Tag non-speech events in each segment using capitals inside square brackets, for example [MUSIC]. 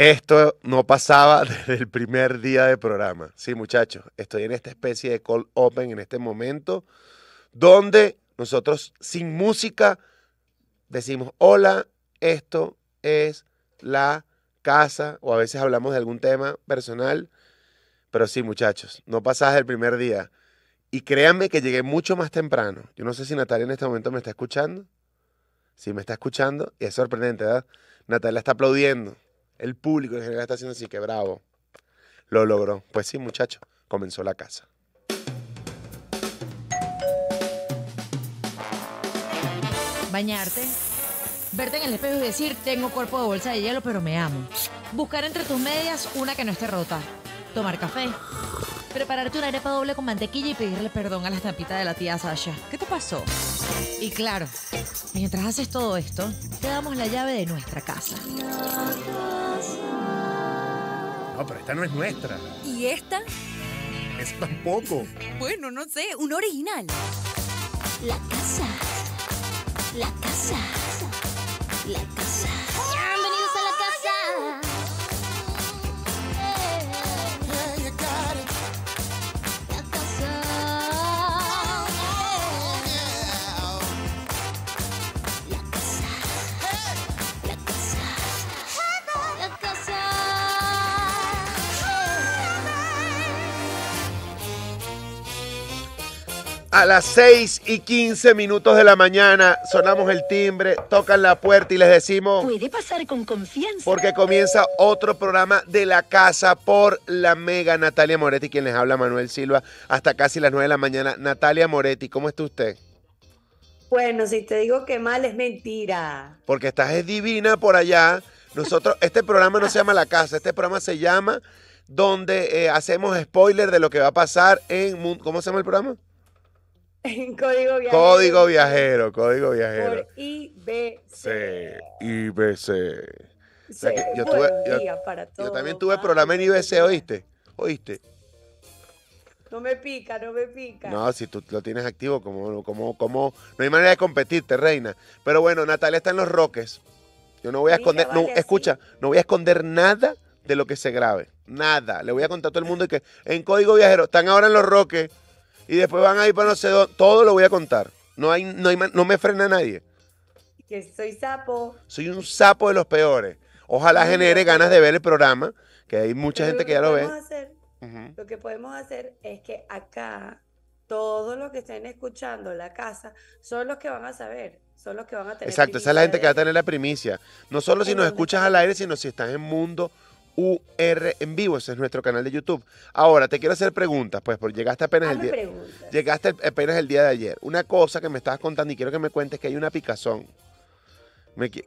Esto no pasaba [LAUGHS] desde el primer día de programa. Sí, muchachos, estoy en esta especie de call open en este momento, donde nosotros sin música decimos, hola, esto es la casa, o a veces hablamos de algún tema personal, pero sí, muchachos, no pasaba desde el primer día. Y créanme que llegué mucho más temprano. Yo no sé si Natalia en este momento me está escuchando. Si me está escuchando, y es sorprendente, ¿verdad? Natalia está aplaudiendo el público en general está haciendo así que bravo. Lo logró. Pues sí, muchacho, comenzó la casa. Bañarte. Verte en el espejo y decir, tengo cuerpo de bolsa de hielo, pero me amo. Buscar entre tus medias una que no esté rota. Tomar café. Prepararte una arepa doble con mantequilla y pedirle perdón a la tapitas de la tía Sasha. ¿Qué te pasó? Y claro, mientras haces todo esto, te damos la llave de nuestra casa. No, pero esta no es nuestra. ¿Y esta? Es tampoco. Bueno, no sé, un original. La casa. La casa. La casa. A las 6 y 15 minutos de la mañana sonamos el timbre, tocan la puerta y les decimos... Puede pasar con confianza. Porque comienza otro programa de la casa por la mega Natalia Moretti, quien les habla Manuel Silva, hasta casi las 9 de la mañana. Natalia Moretti, ¿cómo está usted? Bueno, si te digo que mal es mentira. Porque estás es divina por allá. Nosotros, [LAUGHS] este programa no se llama La Casa, este programa se llama donde eh, hacemos spoiler de lo que va a pasar en... ¿Cómo se llama el programa? En código viajero. Código viajero, código viajero. Por IBC. IBC. yo, también tuve ah. programa en IBC, ¿oíste? ¿Oíste? No me pica, no me pica. No, si tú lo tienes activo, como, como, como, no hay manera de competirte, reina. Pero bueno, Natalia está en los roques. Yo no voy a esconder, no, escucha, no voy a esconder nada de lo que se grabe. Nada. Le voy a contar a todo el mundo que en Código Viajero están ahora en los roques y después van a ir para no sé Todo lo voy a contar. No, hay, no, no me frena nadie. Que soy sapo. Soy un sapo de los peores. Ojalá genere ganas de ver el programa, que hay mucha gente que, ya lo ve. Lo que podemos hacer es que acá todos los que estén escuchando la casa son los que van a saber, son los que van a tener. Exacto, esa es la gente que va a tener la primicia. No solo si nos escuchas al aire, sino si estás en Mundo UR en vivo. Ese es nuestro canal de YouTube. Ahora, te quiero hacer preguntas, pues, porque llegaste apenas el día. Llegaste apenas el día de ayer. Una cosa que me estabas contando y quiero que me cuentes que hay una picazón.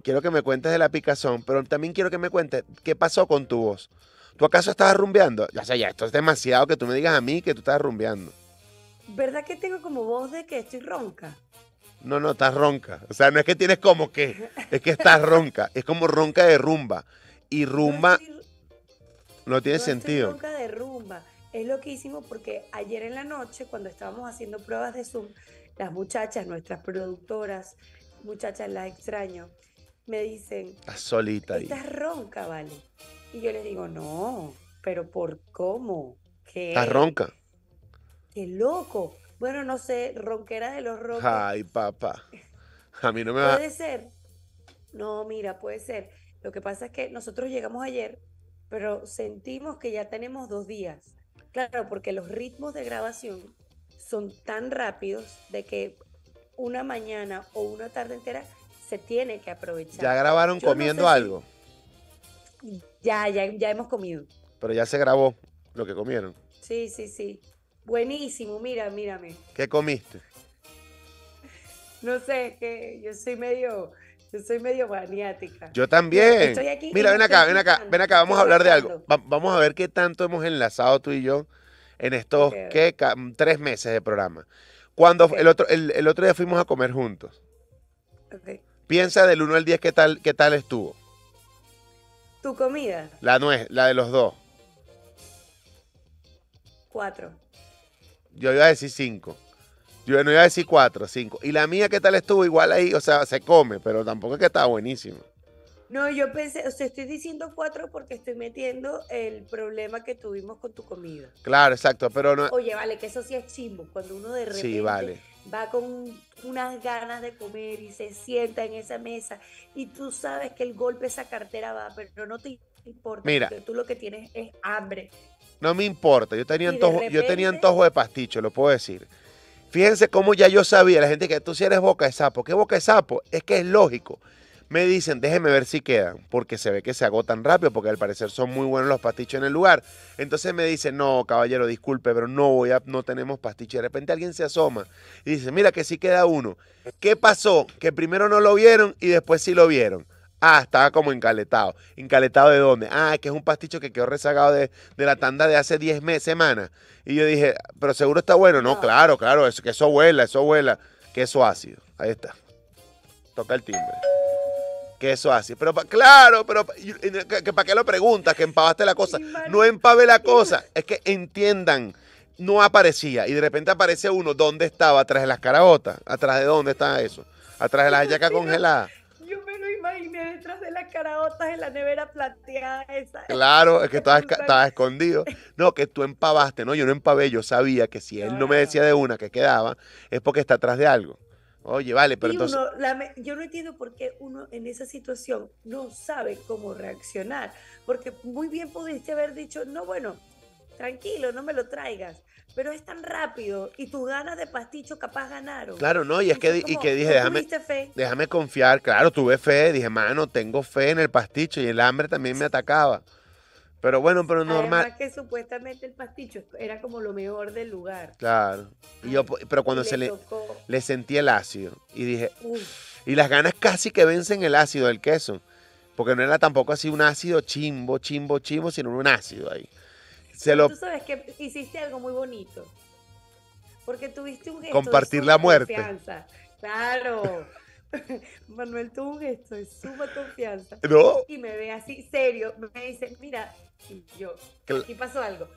quiero que me cuentes de la picazón, pero también quiero que me cuentes qué pasó con tu voz. ¿Tú acaso estabas rumbeando? Ya sé, ya, esto es demasiado que tú me digas a mí que tú estabas rumbeando. ¿Verdad que tengo como voz de que estoy ronca? No, no, estás ronca. O sea, no es que tienes como que, es que estás ronca. Es como ronca de rumba. Y rumba, no tiene sentido. ronca de rumba. Es loquísimo porque ayer en la noche, cuando estábamos haciendo pruebas de Zoom, las muchachas, nuestras productoras, muchachas, las extraño, me dicen. Estás solita ahí. Estás ronca, vale. Y yo les digo, no, pero ¿por cómo? ¿Qué? Estás ronca. Qué loco. Bueno, no sé, ronquera de los roncos. Ay, papá. A mí no me va. Puede ser. No, mira, puede ser. Lo que pasa es que nosotros llegamos ayer pero sentimos que ya tenemos dos días. Claro, porque los ritmos de grabación son tan rápidos de que una mañana o una tarde entera se tiene que aprovechar. ¿Ya grabaron comiendo algo? Ya, ya, ya hemos comido. Pero ya se grabó lo que comieron. Sí, sí, sí. Buenísimo, mira, mírame. ¿Qué comiste? No sé, que yo soy medio yo soy medio maniática. Yo también. Mira, ven acá, ven acá, ven acá, vamos a hablar de algo. vamos a ver qué tanto hemos enlazado tú y yo en estos tres meses de programa. Cuando el, otro, el, otro día fuimos a comer juntos. Piensa del 1 al 10 qué tal, qué tal estuvo. Tu comida, La nuez, la de los dos. cuatro. Yo iba a decir cinco yo no iba a decir cuatro, cinco. Y la mía, ¿qué tal estuvo? Igual ahí, o sea, se come, pero tampoco es que estaba buenísimo. No, yo pensé, o sea, estoy diciendo cuatro porque estoy metiendo el problema que tuvimos con tu comida. Claro, exacto, pero no. Oye, vale, que eso sí es chimbo, cuando uno de repente va con unas ganas de comer y se sienta en esa mesa y tú sabes que el golpe esa cartera va, pero no te importa, Mira, tú lo que tienes es hambre. No me importa, yo tenía antojo, yo tenía antojo de pasticho, lo puedo decir. Fíjense cómo ya yo sabía, la gente que tú si eres boca de sapo. ¿Qué boca de sapo? Es que es lógico. Me dicen, déjeme ver si quedan, porque se ve que se agotan rápido, porque al parecer son muy buenos los pastichos en el lugar. Entonces me dicen, no, caballero, disculpe, pero no voy a, no tenemos pastichos, de repente alguien se asoma y dice, mira que sí queda uno. ¿Qué pasó? Que primero no lo vieron y después sí lo vieron. Ah, estaba como encaletado. ¿Encaletado de dónde? Ah, que es un pasticho que quedó rezagado de, la tanda de hace 10 semanas. Y yo dije, pero seguro está bueno. No, ah. claro, claro, eso, que eso vuela, eso vuela. Queso ácido. Ahí está. Toca el timbre. Queso ácido. Pero claro, pero que, ¿para qué lo preguntas? Que empavaste la cosa. No empave la cosa. Es que entiendan no aparecía y de repente aparece uno, ¿dónde estaba? Atrás de las carabotas, atrás de dónde está eso, atrás de las yacas congeladas línea detrás de las caraotas en la nevera plateada esa. Claro, es que estaba, escondido. No, que tú empavaste, no, yo no empavé, yo sabía que si él no me decía de una que quedaba, es porque está atrás de algo. Oye, vale, pero entonces... yo no entiendo por qué uno en esa situación no sabe cómo reaccionar, porque muy bien pudiste haber dicho, no, bueno, tranquilo, no me lo traigas pero es tan rápido y tus ganas de pasticho capaz ganaron. Claro, no, y es que, que dije, déjame, confiar, claro, tuve fe, dije, mano, tengo fe en el pasticho y el hambre también me atacaba. Pero bueno, pero normal. Además que supuestamente el pasticho era como lo mejor del lugar. Claro. Y yo, pero cuando se le, le sentí el ácido y dije, y las ganas casi que vencen el ácido del queso, porque no era tampoco así un ácido chimbo, chimbo, chimbo, sino un ácido ahí. Tú sabes que hiciste algo muy bonito. Porque tuviste un gesto. Compartir la muerte. Confianza. Claro. [LAUGHS] Manuel tuvo un gesto de suma confianza. ¿No? Y me ve así, serio. Me dice, mira, y yo, aquí pasó algo.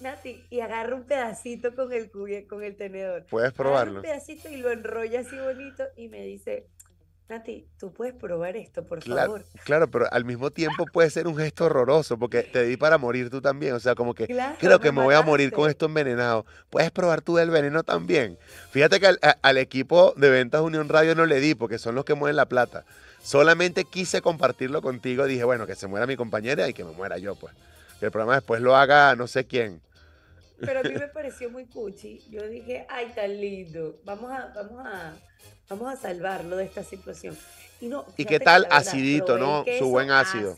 Nati, y agarra un pedacito con el, con el tenedor. Puedes probarlo. un pedacito y lo enrolla así bonito y me dice, Nati, tú puedes probar esto, por favor. Claro, pero al mismo tiempo puede ser un gesto horroroso, porque te di para morir tú también. O sea, como que creo que me, voy a morir con esto envenenado. Puedes probar tú el veneno también. Fíjate que al, equipo de Ventas Unión Radio no le di, porque son los que mueven la plata. Solamente quise compartirlo contigo. Dije, bueno, que se muera mi compañera y que me muera yo, pues. Que el programa después lo haga no sé quién. Pero a mí me [LAUGHS] pareció muy cuchi. Yo dije, ay, tan lindo. Vamos a, vamos a Vamos a salvarlo de esta situación. ¿Y, qué tal acidito, no? Su buen ácido.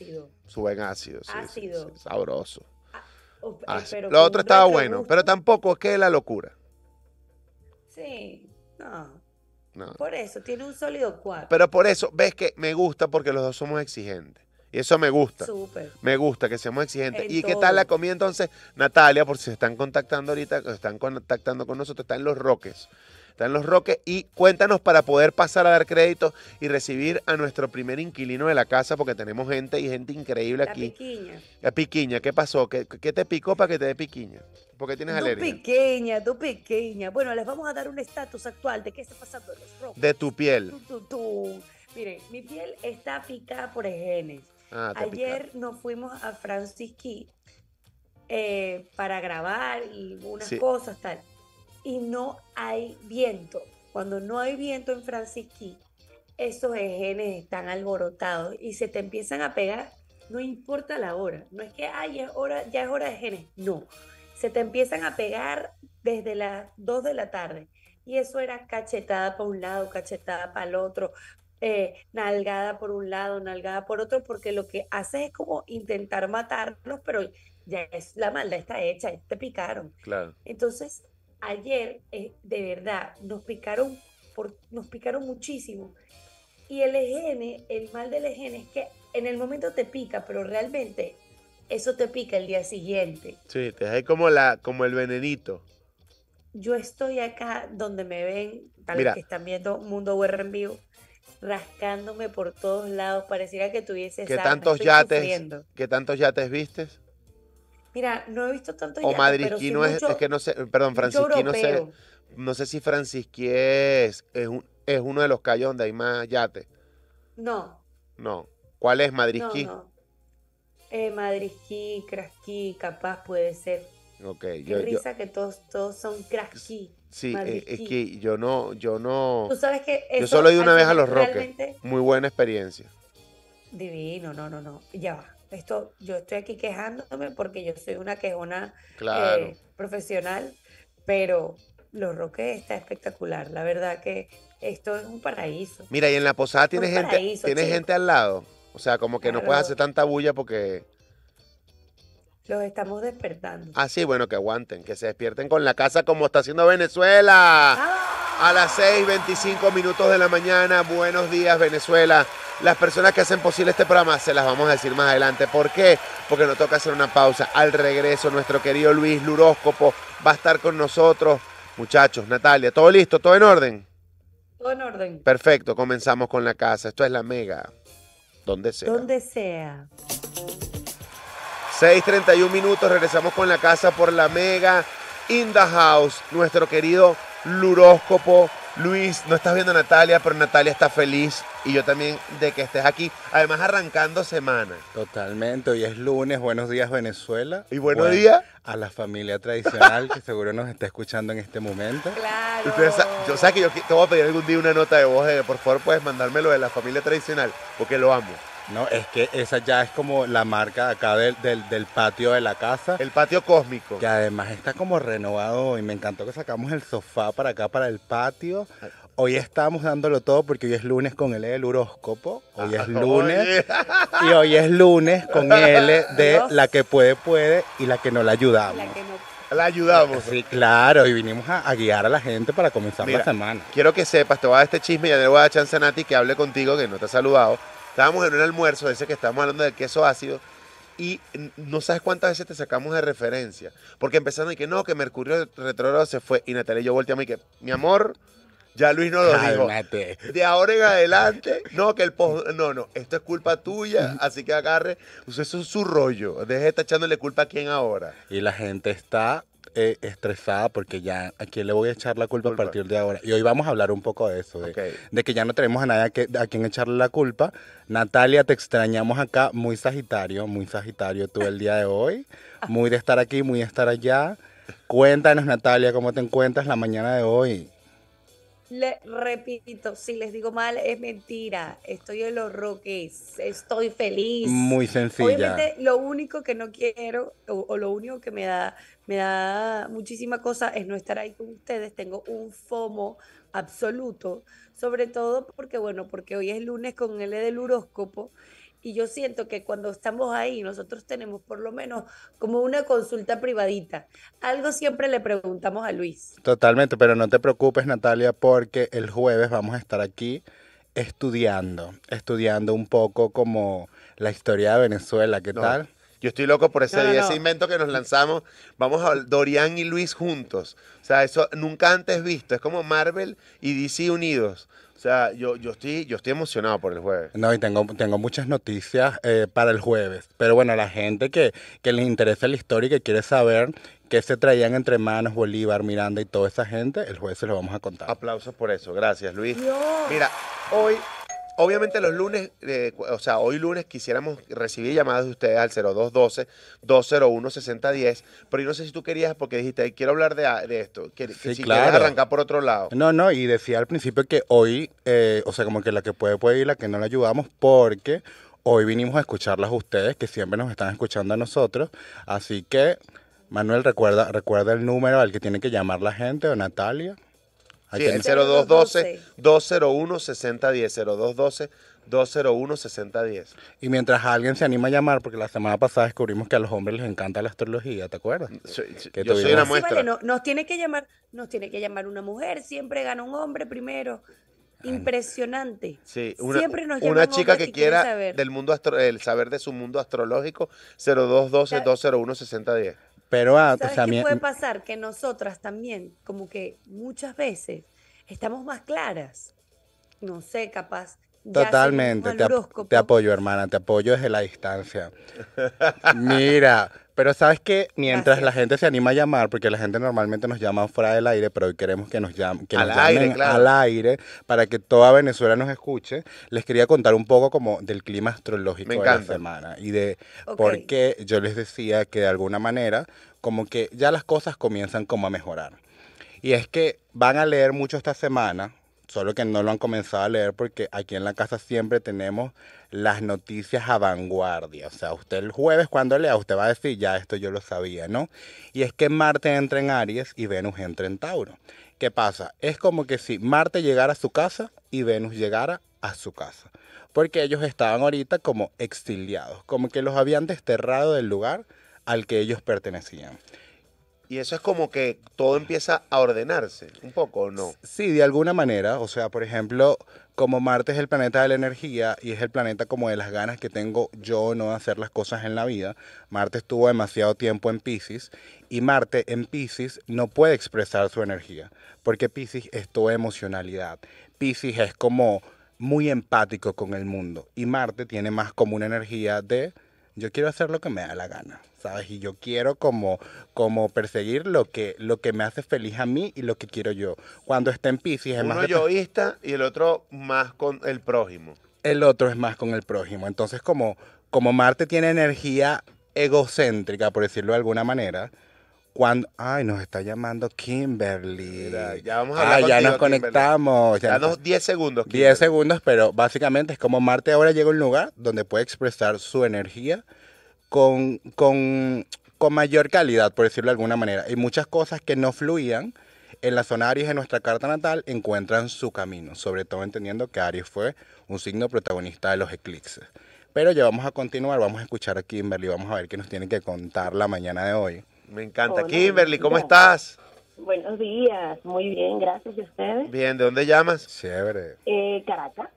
Su buen ácido, sí, ácido. sabroso. Ah, eh, ah, lo otro estaba bueno, pero tampoco es que es la locura. Sí, no. Por eso, tiene un sólido 4. Pero por eso, ves que me gusta porque los dos somos exigentes. Y eso me gusta. Súper. Me gusta que seamos exigentes. ¿Y qué tal la comida entonces? Natalia, por si se están contactando ahorita, se están contactando con nosotros, está en Los Roques está en Los Roques. Y cuéntanos para poder pasar a dar crédito y recibir a nuestro primer inquilino de la casa, porque tenemos gente y gente increíble aquí. La piquiña. La piquiña, ¿qué pasó? ¿Qué, te picó para que te dé piquiña? Porque tienes tú Tu pequeña, tú pequeña. Bueno, les vamos a dar un estatus actual de qué está pasando en Los Roques. De tu piel. Mire, mi piel está picada por genes. Ah, Ayer nos fuimos a Francisquí eh, para grabar y unas cosas, tal y no hay viento. Cuando no hay viento en Francisquí, esos ejenes están alborotados y se te empiezan a pegar, no importa la hora. No es que, ya es hora, ya hora de genes No, se te empiezan a pegar desde las 2 de la tarde. Y eso era cachetada para un lado, cachetada para el otro, eh, nalgada por un lado, nalgada por otro, porque lo que haces es como intentar matarlos, pero ya es la maldad está hecha, te picaron. Claro. Entonces, ayer, eh, de verdad, nos picaron, por, nos picaron muchísimo. Y el EGN, el mal del EGN es que en el momento te pica, pero realmente eso te pica el día siguiente. Sí, te deja como, la, como el venenito. Yo estoy acá donde me ven, tal que están viendo Mundo Guerra en vivo, rascándome por todos lados, pareciera que tuviese tantos yates, ¿Qué tantos yates vistes? Mira, no he visto tanto O pero no es, es, que no sé, perdón, no sé, no sé si francisquí es, es, uno de los callos donde hay más yate. No. No. ¿Cuál es madrisquí? No, no. Eh, madrisquí, capaz puede ser. Ok. Qué yo, risa que todos, todos son crasquí. Sí, es que yo no, yo no. Tú sabes que yo solo he ido una vez a los Roques. Muy buena experiencia. Divino, no, no, no. Ya va esto, yo estoy aquí quejándome porque yo soy una quejona eh, profesional, pero lo roque está espectacular. La verdad que esto es un paraíso. Mira, y en la posada tiene gente, tiene gente al lado. O sea, como que no puedes hacer tanta bulla porque. Los estamos despertando. Ah, sí, bueno, que aguanten, que se despierten con la casa como está haciendo Venezuela. Ah. A las 6:25 minutos de la mañana. Buenos días, Venezuela las personas que hacen posible este programa se las vamos a decir más adelante. ¿Por qué? Porque nos toca hacer una pausa. Al regreso, nuestro querido Luis Luróscopo va a estar con nosotros. Muchachos, Natalia, ¿todo listo? ¿Todo en orden? Todo en orden. Perfecto, comenzamos con la casa. Esto es la mega. Donde sea. Donde sea. 6.31 minutos, regresamos con la casa por la mega. In the house, nuestro querido Luróscopo Luis, no estás viendo a Natalia, pero Natalia está feliz y yo también de que estés aquí. Además, arrancando semana. Totalmente, hoy es lunes, buenos días Venezuela. Y buenos días a la familia tradicional que seguro nos está escuchando en este momento. Claro. yo sé que yo te voy a pedir algún día una nota de voz de, por favor, puedes mandármelo de la familia tradicional, porque lo amo. No, es que esa ya es como la marca acá del, del, patio de la casa. El patio cósmico. Que además está como renovado y me encantó que sacamos el sofá para acá, para el patio. Hoy estamos dándolo todo porque hoy es lunes con L del horóscopo. Hoy es ah, lunes. y hoy es lunes con L de la que puede, puede y la que no la ayudamos. La que la ayudamos. Sí, claro, y vinimos a, guiar a la gente para comenzar la semana. Quiero que sepas, te voy a dar este chisme y ya le voy a dar chance a Nati que hable contigo, que no te ha saludado. Estábamos en un almuerzo, dice que estamos hablando del queso ácido, y no sabes cuántas veces te sacamos de referencia. Porque empezaron y que no, que Mercurio retrógrado se fue. Y Natalia y yo volteamos y que, mi amor, ya Luis no lo dijo. De ahora en adelante, no, que el post, no, no, esto es culpa tuya, así que agarre, eso es su rollo, deje de estar echándole culpa a quién ahora. Y la gente está eh, estresada porque ya a quién le voy a echar la culpa, a partir de ahora. Y hoy vamos a hablar un poco de eso, de, que ya no tenemos a nadie a, que, a, quien echarle la culpa. Natalia, te extrañamos acá, muy Sagitario, muy Sagitario tú el día de hoy, muy de estar aquí, muy de estar allá. Cuéntanos, Natalia, cómo te encuentras la mañana de hoy le repito, si les digo mal, es mentira. Estoy en los roques estoy feliz. Muy sencilla. lo único que no quiero, o, lo único que me da, me da muchísima cosa es no estar ahí con ustedes. Tengo un FOMO absoluto, sobre todo porque, bueno, porque hoy es lunes con el del horóscopo y yo siento que cuando estamos ahí, nosotros tenemos por lo menos como una consulta privadita. Algo siempre le preguntamos a Luis. Totalmente, pero no te preocupes Natalia porque el jueves vamos a estar aquí estudiando, estudiando un poco como la historia de Venezuela, ¿qué tal? Yo estoy loco por ese ese invento que nos lanzamos. Vamos a Dorian y Luis juntos. O sea, eso nunca antes visto. Es como Marvel y DC unidos. O sea, yo, yo, estoy, yo estoy emocionado por el jueves. No, y tengo, tengo muchas noticias eh, para el jueves. Pero bueno, la gente que, que les interesa la historia y que quiere saber qué se traían entre manos Bolívar, Miranda y toda esa gente, el jueves se lo vamos a contar. Aplausos por eso. Gracias, Luis. Mira, hoy Obviamente los lunes, eh, o sea, hoy lunes quisiéramos recibir llamadas de ustedes al 0212-201-6010, pero yo no sé si tú querías, porque dijiste, quiero hablar de, esto, que, si quieres arrancar por otro lado. No, no, y decía al principio que hoy, eh, o sea, como que la que puede puede ir, la que no la ayudamos, porque hoy vinimos a escucharlas a ustedes, que siempre nos están escuchando a nosotros, así que, Manuel, recuerda, recuerda el número al que tiene que llamar la gente, o Natalia. Aquí sí, 0212 201 6010 0212 201 6010. Y mientras alguien se anima a llamar, porque la semana pasada descubrimos que a los hombres les encanta la astrología, ¿te acuerdas? yo una muestra. nos tiene que llamar, nos tiene que llamar una mujer, siempre gana un hombre primero. Impresionante. Sí, una, Siempre nos una chica que quiera del mundo el saber de su mundo astrológico 0212 201 6010. Pero, ah, ¿Sabes qué puede pasar? Que nosotras también, como que muchas veces, estamos más claras. No sé, capaz Totalmente, te, apoyo, hermana, te apoyo desde la distancia. Mira, pero sabes que mientras la gente se anima a llamar, porque la gente normalmente nos llama fuera del aire, pero hoy queremos que nos, llamen, que al aire, al aire para que toda Venezuela nos escuche, les quería contar un poco como del clima astrológico de la semana y de por qué yo les decía que de alguna manera como que ya las cosas comienzan como a mejorar. Y es que van a leer mucho esta semana, solo que no lo han comenzado a leer porque aquí en la casa siempre tenemos las noticias a vanguardia. O sea, usted el jueves cuando lea, usted va a decir, ya esto yo lo sabía, ¿no? Y es que Marte entra en Aries y Venus entra en Tauro. ¿Qué pasa? Es como que si Marte llegara a su casa y Venus llegara a su casa. Porque ellos estaban ahorita como exiliados, como que los habían desterrado del lugar al que ellos pertenecían. Y eso es como que todo empieza a ordenarse un poco, ¿o no? Sí, de alguna manera. O sea, por ejemplo, como Marte es el planeta de la energía y es el planeta como de las ganas que tengo yo no hacer las cosas en la vida, Marte estuvo demasiado tiempo en Pisces y Marte en Pisces no puede expresar su energía, porque Pisces es tu emocionalidad. Pisces es como muy empático con el mundo y Marte tiene más como una energía de yo quiero hacer lo que me da la gana, ¿sabes? Y yo quiero como, como perseguir lo que, lo que me hace feliz a mí y lo que quiero yo. Cuando está en Pisces es Uno yoísta y el otro más con el prójimo. El otro es más con el prójimo. Entonces como, como Marte tiene energía egocéntrica, por decirlo de alguna manera, cuando, ay, nos está llamando Kimberly. ya ya nos conectamos. Ya 10 segundos. 10 segundos, pero básicamente es como Marte ahora llega a un lugar donde puede expresar su energía con, con, con mayor calidad, por decirlo de alguna manera. Y muchas cosas que no fluían en la zona Aries de nuestra carta natal encuentran su camino, sobre todo entendiendo que Aries fue un signo protagonista de los eclipses. Pero ya vamos a continuar, vamos a escuchar a Kimberly, vamos a ver qué nos tiene que contar la mañana de hoy. Me encanta. Kimberly, ¿cómo estás? Buenos días, muy bien, gracias. a ustedes? Bien, ¿de dónde llamas? Chévere. Eh, Caracas.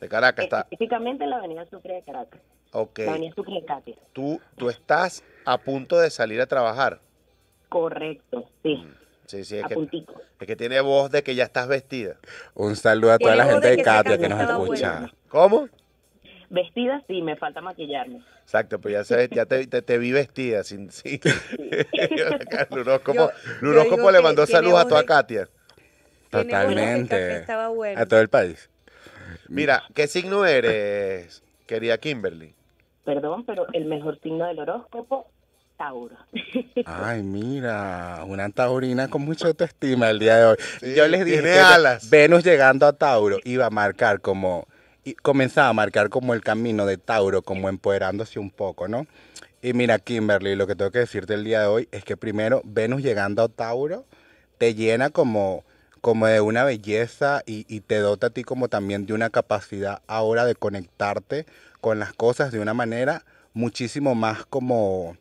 De Caracas, eh, está. Específicamente en la Avenida Sucre de Caracas. Ok. La Avenida Sucre de Katia. ¿Tú, tú estás a punto de salir a trabajar. Correcto, sí. Mm, sí, sí, es que, es que tiene voz de que ya estás vestida. Un saludo a toda la gente de Katia que nos escucha. ¿Cómo? Vestida sí, me falta maquillarme. Exacto, pues ya sabes, ya te, vi vestida. Sin, el [LAUGHS] horóscopo, le mandó saludos a toda Katia. Totalmente. A todo el país. Mm. Mira, ¿qué signo eres, querida Kimberly? Perdón, pero el mejor signo del horóscopo Tauro. [LAUGHS] Ay, mira, una taurina con mucha autoestima el día de hoy. Yo les dije, alas. Venus llegando a Tauro iba a marcar como comenzaba a marcar como el camino de Tauro, como empoderándose un poco, ¿no? Y mira, Kimberly, lo que tengo que decirte el día de hoy es que primero, Venus llegando a Tauro te llena como, como de una belleza y, te dota a ti como también de una capacidad ahora de conectarte con las cosas de una manera muchísimo más como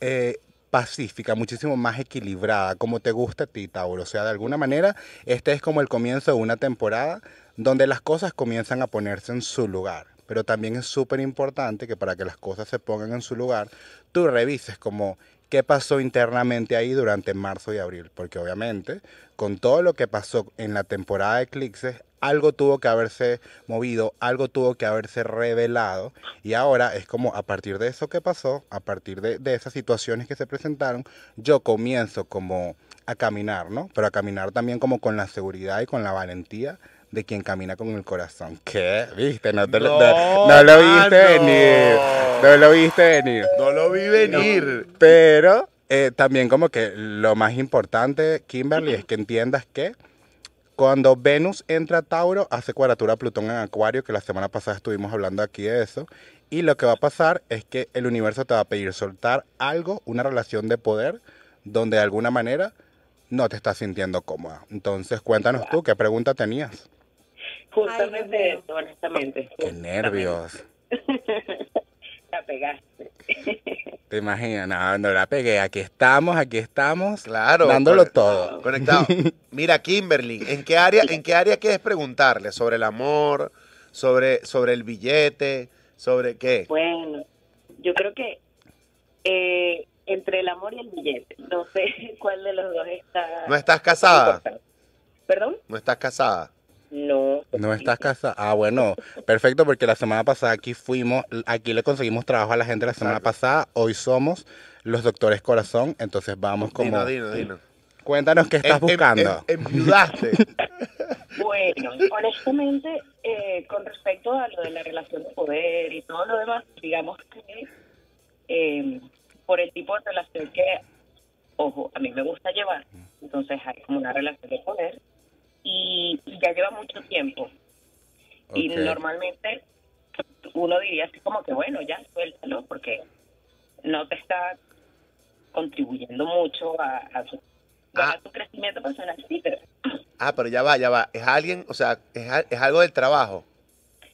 eh, pacífica, muchísimo más equilibrada, como te gusta a ti, Tauro. O sea, de alguna manera, este es como el comienzo de una temporada donde las cosas comienzan a ponerse en su lugar. Pero también es súper importante que para que las cosas se pongan en su lugar, tú revises como qué pasó internamente ahí durante marzo y abril. Porque obviamente, con todo lo que pasó en la temporada de Eclipses, algo tuvo que haberse movido, algo tuvo que haberse revelado. Y ahora es como a partir de eso que pasó, a partir de, de esas situaciones que se presentaron, yo comienzo como a caminar, ¿no? Pero a caminar también como con la seguridad y con la valentía de quien camina con el corazón. ¿Qué? ¿Viste? No, lo, viste ah, venir. No lo viste venir. No lo vi venir. Pero eh, también como que lo más importante, Kimberly, es que entiendas que cuando Venus entra a Tauro, hace cuadratura a Plutón en Acuario, que la semana pasada estuvimos hablando aquí de eso. Y lo que va a pasar es que el universo te va a pedir soltar algo, una relación de poder, donde de alguna manera no te estás sintiendo cómoda. Entonces, cuéntanos tú, ¿qué pregunta tenías? Justamente eso, honestamente. Qué nervios. [LAUGHS] la pegaste. [LAUGHS] Te imaginas, no, la pegué. Aquí estamos, aquí estamos. Claro. Dándolo todo. Conectado. [LAUGHS] Mira, Kimberly, ¿en qué área, en qué área quieres preguntarle? ¿Sobre el amor? ¿Sobre, sobre el billete? ¿Sobre qué? Bueno, yo creo que eh, entre el amor y el billete. No sé cuál de los dos está. ¿No estás casada? ¿Perdón? ¿No estás casada? No. No estás casada. Ah, bueno, perfecto, porque la semana pasada aquí fuimos, aquí le conseguimos trabajo a la gente la semana pasada. Hoy somos los doctores corazón, entonces vamos como. Dino, dino, dino. Cuéntanos qué estás buscando. Enviudaste. [LAUGHS] bueno, honestamente, eh, con respecto a lo de la relación de poder y todo lo demás, digamos que em, por el tipo de relación que, ojo, a mí me gusta llevar, entonces hay como una relación de poder y, ya lleva mucho tiempo. Y normalmente uno diría así como que, bueno, ya suéltalo porque no te está contribuyendo mucho ah. a, tu crecimiento personal. Sí, pero... Ah, pero ya va, ya va. ¿Es alguien, o sea, es, es algo del trabajo?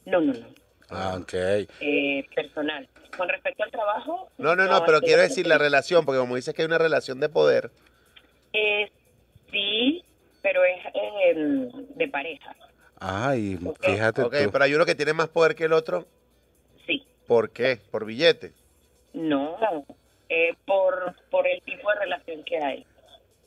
No, no, no. Ah, ok. Eh, personal. Con respecto al trabajo... No, no, no, pero quiero decir la relación, porque como dices que hay una relación de poder. Eh, sí, pero es de pareja. Ay, fíjate Ok, pero hay uno que tiene más poder que el otro. Sí. ¿Por qué? ¿Por billete? No, por, por el tipo de relación que hay.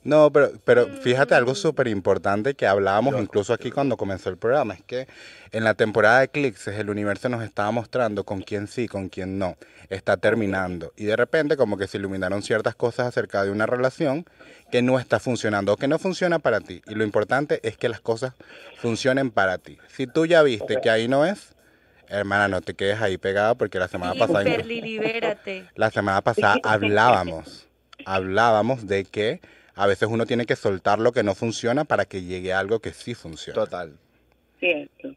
No, pero, pero mm. fíjate algo súper importante que hablábamos incluso aquí cuando comenzó el programa, es que en la temporada de eclipses el universo nos estaba mostrando con quién sí, con quién no, está terminando. Y de repente como que se iluminaron ciertas cosas acerca de una relación que no está funcionando o que no funciona para ti. Y lo importante es que las cosas funcionen para ti. Si tú ya viste que ahí no es, hermana, no te quedes ahí pegada porque la semana pasada... [LAUGHS] La semana pasada hablábamos, hablábamos de que a veces uno tiene que soltar lo que no funciona para que llegue a algo que sí funciona. Total. Cierto.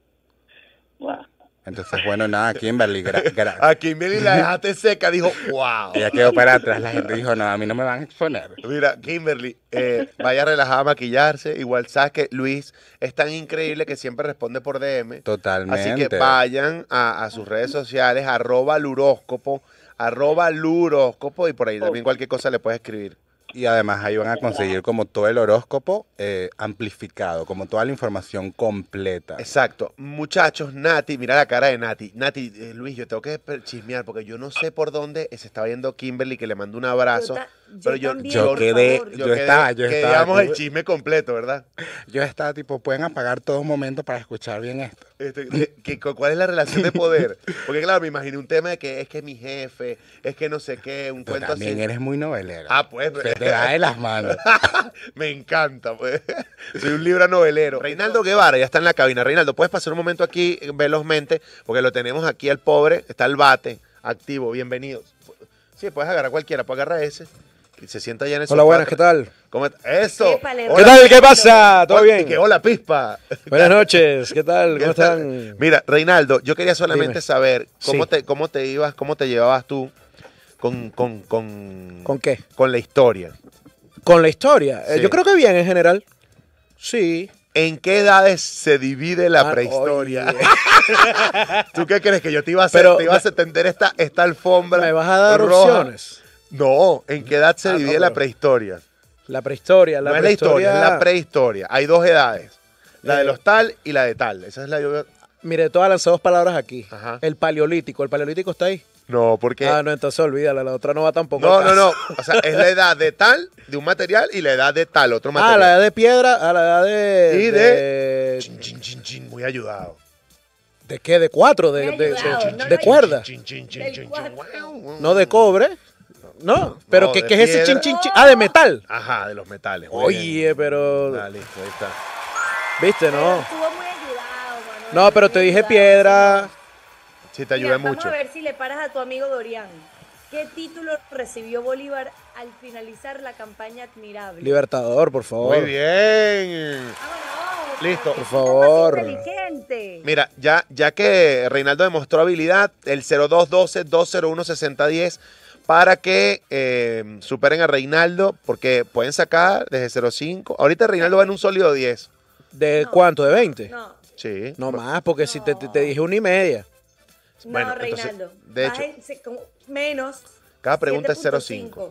Wow. Entonces, bueno, nada, Kimberly. gracias. [LAUGHS] a Kimberly la dejaste seca, dijo, wow. Ya quedó para atrás, la gente dijo, no, a mí no me van a exponer. Mira, Kimberly, eh, vaya relajada a maquillarse. Igual sabes que Luis es tan increíble que siempre responde por DM. Totalmente. Así que vayan a, sus redes sociales, arroba luróscopo, arroba luróscopo, y por ahí también cualquier cosa le puedes escribir. Y además ahí van a conseguir como todo el horóscopo eh, amplificado, como toda la información completa. Exacto. Muchachos, Nati, mira la cara de Nati. Nati, eh, Luis, yo tengo que chismear porque yo no sé por dónde se está viendo Kimberly, que le mandó un abrazo. Pero yo, yo, quedé, yo, estaba, yo estaba. el chisme completo, ¿verdad? Yo estaba tipo, pueden apagar todo momento para escuchar bien esto. Este, ¿Cuál es la relación de poder? Porque claro, me imaginé un tema de que es que mi jefe, es que no sé qué, un cuento así. También eres muy novelero. Ah, pues. pues. te da de las manos. [LAUGHS] me encanta, pues. Soy un libro novelero. Reinaldo Guevara ya está en la cabina. Reinaldo, ¿puedes pasar un momento aquí velozmente? Porque lo tenemos aquí al pobre, está el bate activo, bienvenidos. Sí, puedes agarrar cualquiera, puedes agarrar ese se sienta allá en el Hola, buenas, ¿qué tal? ¡Eso! ¿Qué tal? ¿Qué pasa? ¿Todo bien? hola, pispa. Buenas noches, ¿qué tal? ¿Cómo están? Mira, Reinaldo, yo quería solamente saber cómo, te, cómo te ibas, cómo te llevabas tú con... ¿Con, con, con qué? Con la historia. ¿Con la historia? Eh, yo creo que bien en general. Sí. ¿En qué edades se divide la ah, prehistoria? [LAUGHS] ¿Tú qué crees que yo te iba a hacer? te iba a tender esta, esta alfombra. ¿Me vas a dar no, ¿en qué edad se ah, vivía la prehistoria? La prehistoria, la no prehistoria. es la historia, es la prehistoria. Hay dos edades. La de eh. los tal y la de tal. Esa es la yo... Mire, todas las dos palabras aquí. El paleolítico. ¿El paleolítico está ahí? No, porque. Ah, no, entonces olvídala, la otra no va tampoco. No, no, no. [LAUGHS] O sea, es la edad de tal, de un material y la edad de tal, otro ah, material. Ah, la edad de piedra, a ah, la edad de. Y de. muy ayudado. ¿De qué? ¿De cuatro? ¿De, de, de, de, cuerda? No, de cobre. No, pero que ¿qué, es ese chin, chin, Ah, de metal. Ajá, de los metales. Oye, pero. ahí está. ¿Viste, no? muy ayudado, No, pero te dije piedra. Sí, te ayudé mucho. Vamos a ver si le paras a tu amigo Dorian. ¿Qué título recibió Bolívar al finalizar la campaña admirable? Libertador, por favor. Muy bien. Listo. Por favor. Inteligente. Mira, ya, ya que Reinaldo demostró habilidad, el 0212 201 para que eh, superen a Reinaldo, porque pueden sacar desde 0.5. Ahorita Reinaldo va en un sólido 10. ¿De cuánto? ¿De 20? No. Sí. No pues, más, porque si te, dije una y media. No, bueno, Reinaldo. de hecho, menos. Cada pregunta es 0.5.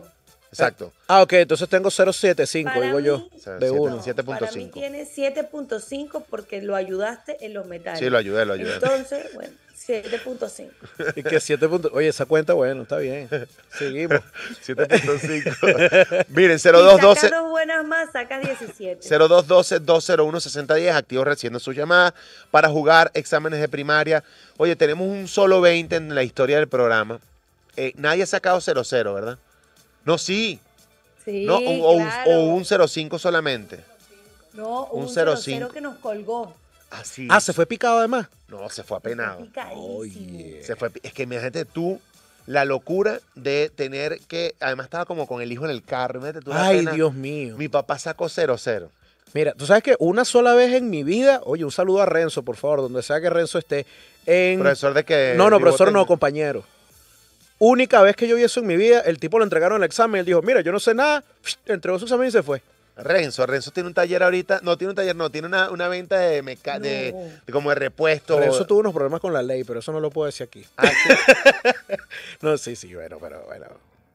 Exacto. Eh, ah, ok, entonces tengo 0.75, digo yo. de 1. 7.5. Tiene 7.5 porque lo ayudaste en los metales. Sí, lo ayudé, lo ayudé. Entonces, bueno. 7.5. Y que 7. Oye, esa cuenta, bueno, está bien. Seguimos. 7.5. [LAUGHS] Miren, 0212. dos buenas más, saca 17. 0212 201 6010, activos recibiendo su llamada para jugar exámenes de primaria. Oye, tenemos un solo 20 en la historia del programa. Eh, nadie ha sacado 00, ¿verdad? No, sí. Sí, no, o, o, un, o un 05 solamente. No, un, un 05 que nos colgó. Ah, ¿se fue picado además? No, se fue apenado. Oye. Se fue, es que, mi gente, tú, la locura de tener que. Además, estaba como con el hijo en el carro. ¿me tú Ay, Dios mío. Mi papá sacó 0-0. Mira, tú sabes que una sola vez en mi vida, oye, un saludo a Renzo, por favor, donde sea que Renzo esté. En... ¿Profesor de que. No, no, profesor no, compañero. Única vez que yo vi eso en mi vida, el tipo lo entregaron el examen, él dijo, mira, yo no sé nada, entregó su examen y se fue. Renzo. Renzo tiene un taller ahorita. No, tiene un taller, no. Tiene una, venta de, como de repuesto. Renzo tuvo unos problemas con la ley, pero eso no lo puedo decir aquí. Ah, [LAUGHS] no, sí, sí, bueno, pero bueno.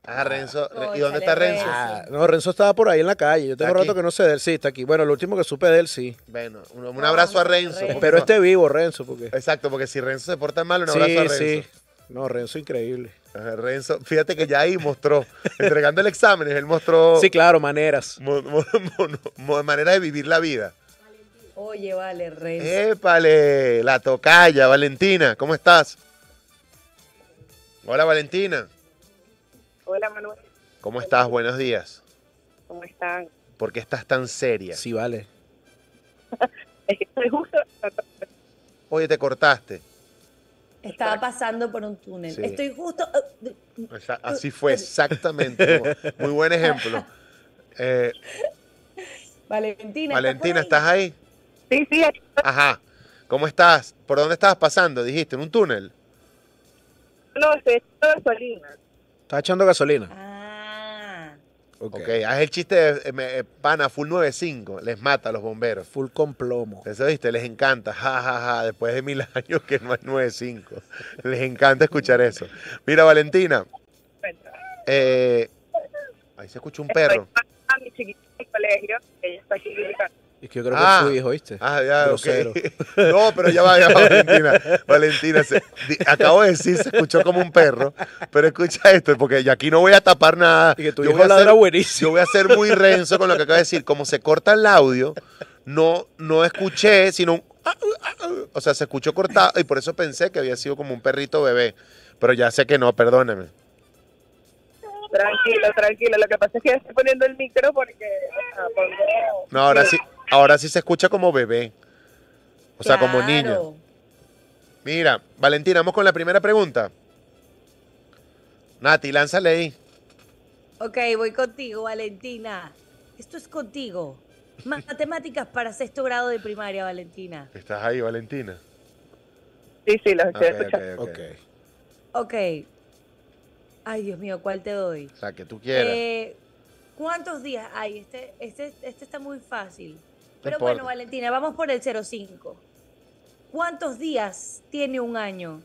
Ah, Renzo. Ah. ¿Y dónde está Renzo? Ah, no, Renzo estaba por ahí en la calle. Yo tengo rato que no sé de él. Sí, está aquí. Bueno, lo último que supe de él, sí. Bueno, un, abrazo a Renzo. Espero esté vivo, Renzo. Porque... Exacto, porque si Renzo se porta mal, un abrazo a Renzo. No, Renzo increíble. Renzo, fíjate que ya ahí mostró, entregando el examen, él mostró... Sí, claro, maneras. Maneras manera de vivir la vida. Oye, vale, Renzo. Épale, la tocaya, Valentina, ¿cómo estás? Hola, Valentina. Hola, Manuel. ¿Cómo estás? Buenos días. ¿Cómo están? ¿Por qué estás tan seria? Sí, vale. [LAUGHS] Oye, te cortaste. Estaba pasando por un túnel. Estoy justo. Uh, uh, uh, así fue, exactamente. [LAUGHS] Muy buen ejemplo. Eh, Valentina. Valentina, ¿estás ahí? Sí, sí. Ajá. ¿Cómo estás? ¿Por dónde estabas pasando? Dijiste, ¿en un túnel? No, estoy echando gasolina. Estás echando gasolina. Ah. Ok, okay. haz el chiste de eh, eh, pana full 95, les mata a los bomberos. Full con plomo. Eso viste, les encanta, ja, ja, ja, después de mil [LAUGHS] años que no hay 95. les encanta escuchar eso. Mira, Valentina. Eh, ahí se escucha un perro. a mi chiquita colegio, ella está aquí es que yo creo que es ah. su hijo, viste Ah, ya, ok. [LAUGHS] No, pero ya va, ya va, [LAUGHS] Valentina. Valentina, acabo de decir, se escuchó como un perro, pero escucha esto, porque ya aquí no voy a tapar nada. Y que tu yo, hijo voy a ser, buenísimo. yo voy a ser muy renzo con lo que acabo de decir. Como se corta el audio, no, no escuché, sino O sea, se escuchó cortado y por eso pensé que había sido como un perrito bebé. Pero ya sé que no, perdóneme. Tranquilo, tranquilo. Lo que pasa es que ya estoy poniendo el micro porque... Ah, no, ahora sí ahora sí se escucha como bebé. O sea, como niño. Mira, Valentina, vamos con la primera pregunta. Nati, lánzale ahí. Ok, voy contigo, Valentina. Esto es contigo. Más Matemáticas para sexto grado de primaria, Valentina. ¿Estás ahí, Valentina? Sí, sí, las estoy okay, ok. Ay, Dios mío, ¿cuál te doy? La que tú quieras. Eh, ¿Cuántos días hay? Este, este, este está muy fácil. Pero bueno, Valentina, vamos por el 05. ¿Cuántos días tiene un año?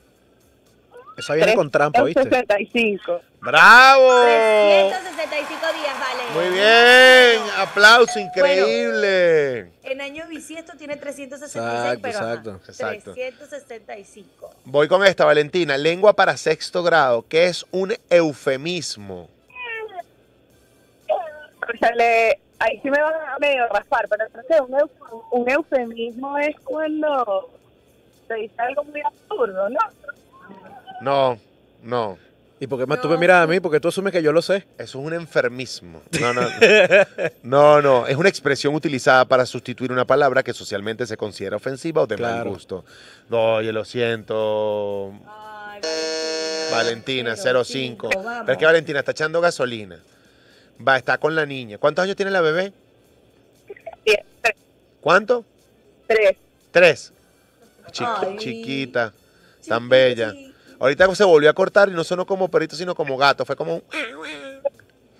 Esa viene con trampa, ¿viste? 365. ¡Bravo! 365 días, vale. Muy bien, aplauso increíble. en año bisiesto tiene 366, exacto, pero exacto, exacto. 365. Voy con esta, Valentina. Lengua para sexto grado, que es un eufemismo. Cóchale, ahí sí me va a medio raspar, pero entonces un, eufemismo es cuando se dice algo muy absurdo, ¿no? No, no. ¿Y por qué más tú me miras a mí? Porque tú asumes que yo lo sé. Eso es un enfermismo. No, no. no, no. Es una expresión utilizada para sustituir una palabra que socialmente se considera ofensiva o de mal gusto. No, lo siento. Valentina, 05. es que Valentina está echando gasolina. Va, estar con la niña. ¿Cuántos años tiene la bebé? tres. ¿Cuánto? Tres. Tres. Chiquita, tan bella. Ahorita se volvió a cortar y no sonó como perrito, sino como gato. Fue como un...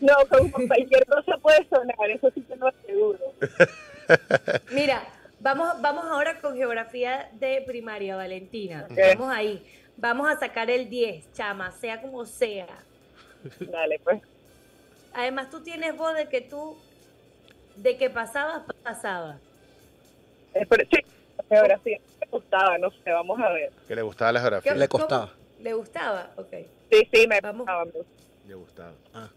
No, como cualquier se puede sonar, eso sí que no es Mira, vamos, vamos ahora con geografía de primaria, Valentina. Vamos ahí. Vamos a sacar el 10, chama, sea como sea. Dale, pues. Además, tú tienes voz de que tú, de que pasabas, pasaba. Eh, sí, la me gustaba, no sé, vamos a ver. Que le gustaba la geografía. le costaba. ¿Le gustaba? Ok. Sí, sí, me gustaba. Me gustaba. Ah.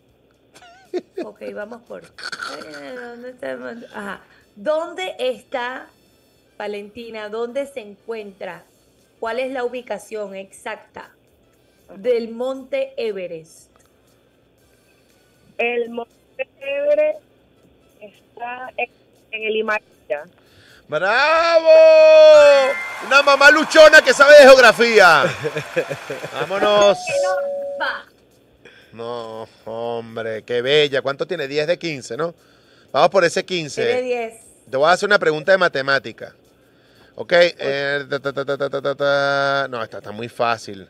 Ok, vamos por. Eh, ¿Dónde está, Ajá. ¿Dónde está Valentina? ¿Dónde se encuentra? ¿Cuál es la ubicación exacta del monte Everest? El Monte está en, el Himalaya. ¡Bravo! Una mamá luchona que sabe de geografía. [LAUGHS] Vámonos. No, hombre, qué bella. ¿Cuánto tiene? 10 de 15, ¿no? Vamos por ese 15. de 10. Te voy a hacer una pregunta de matemática. Ok. Eh, no, esta está muy fácil.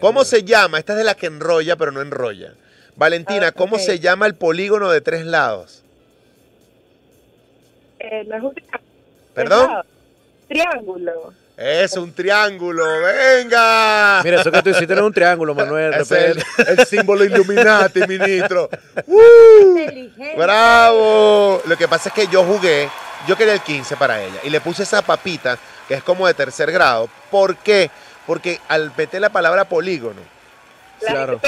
¿Cómo se llama? Esta es de la que enrolla, pero no enrolla. Valentina, ah, ¿cómo se llama el polígono de tres lados? Eh, ¿Perdón? Triángulo. Es un triángulo, venga. Mira, eso que tú hiciste no es un triángulo, Manuel. [LAUGHS] Es el, símbolo [LAUGHS] Illuminati, ministro. [LAUGHS] ¡Bravo! Lo que pasa es que yo jugué, yo quería el 15 para ella y le puse esa papita, que es como de tercer grado. ¿Por qué? Porque al meter la palabra polígono, Claro.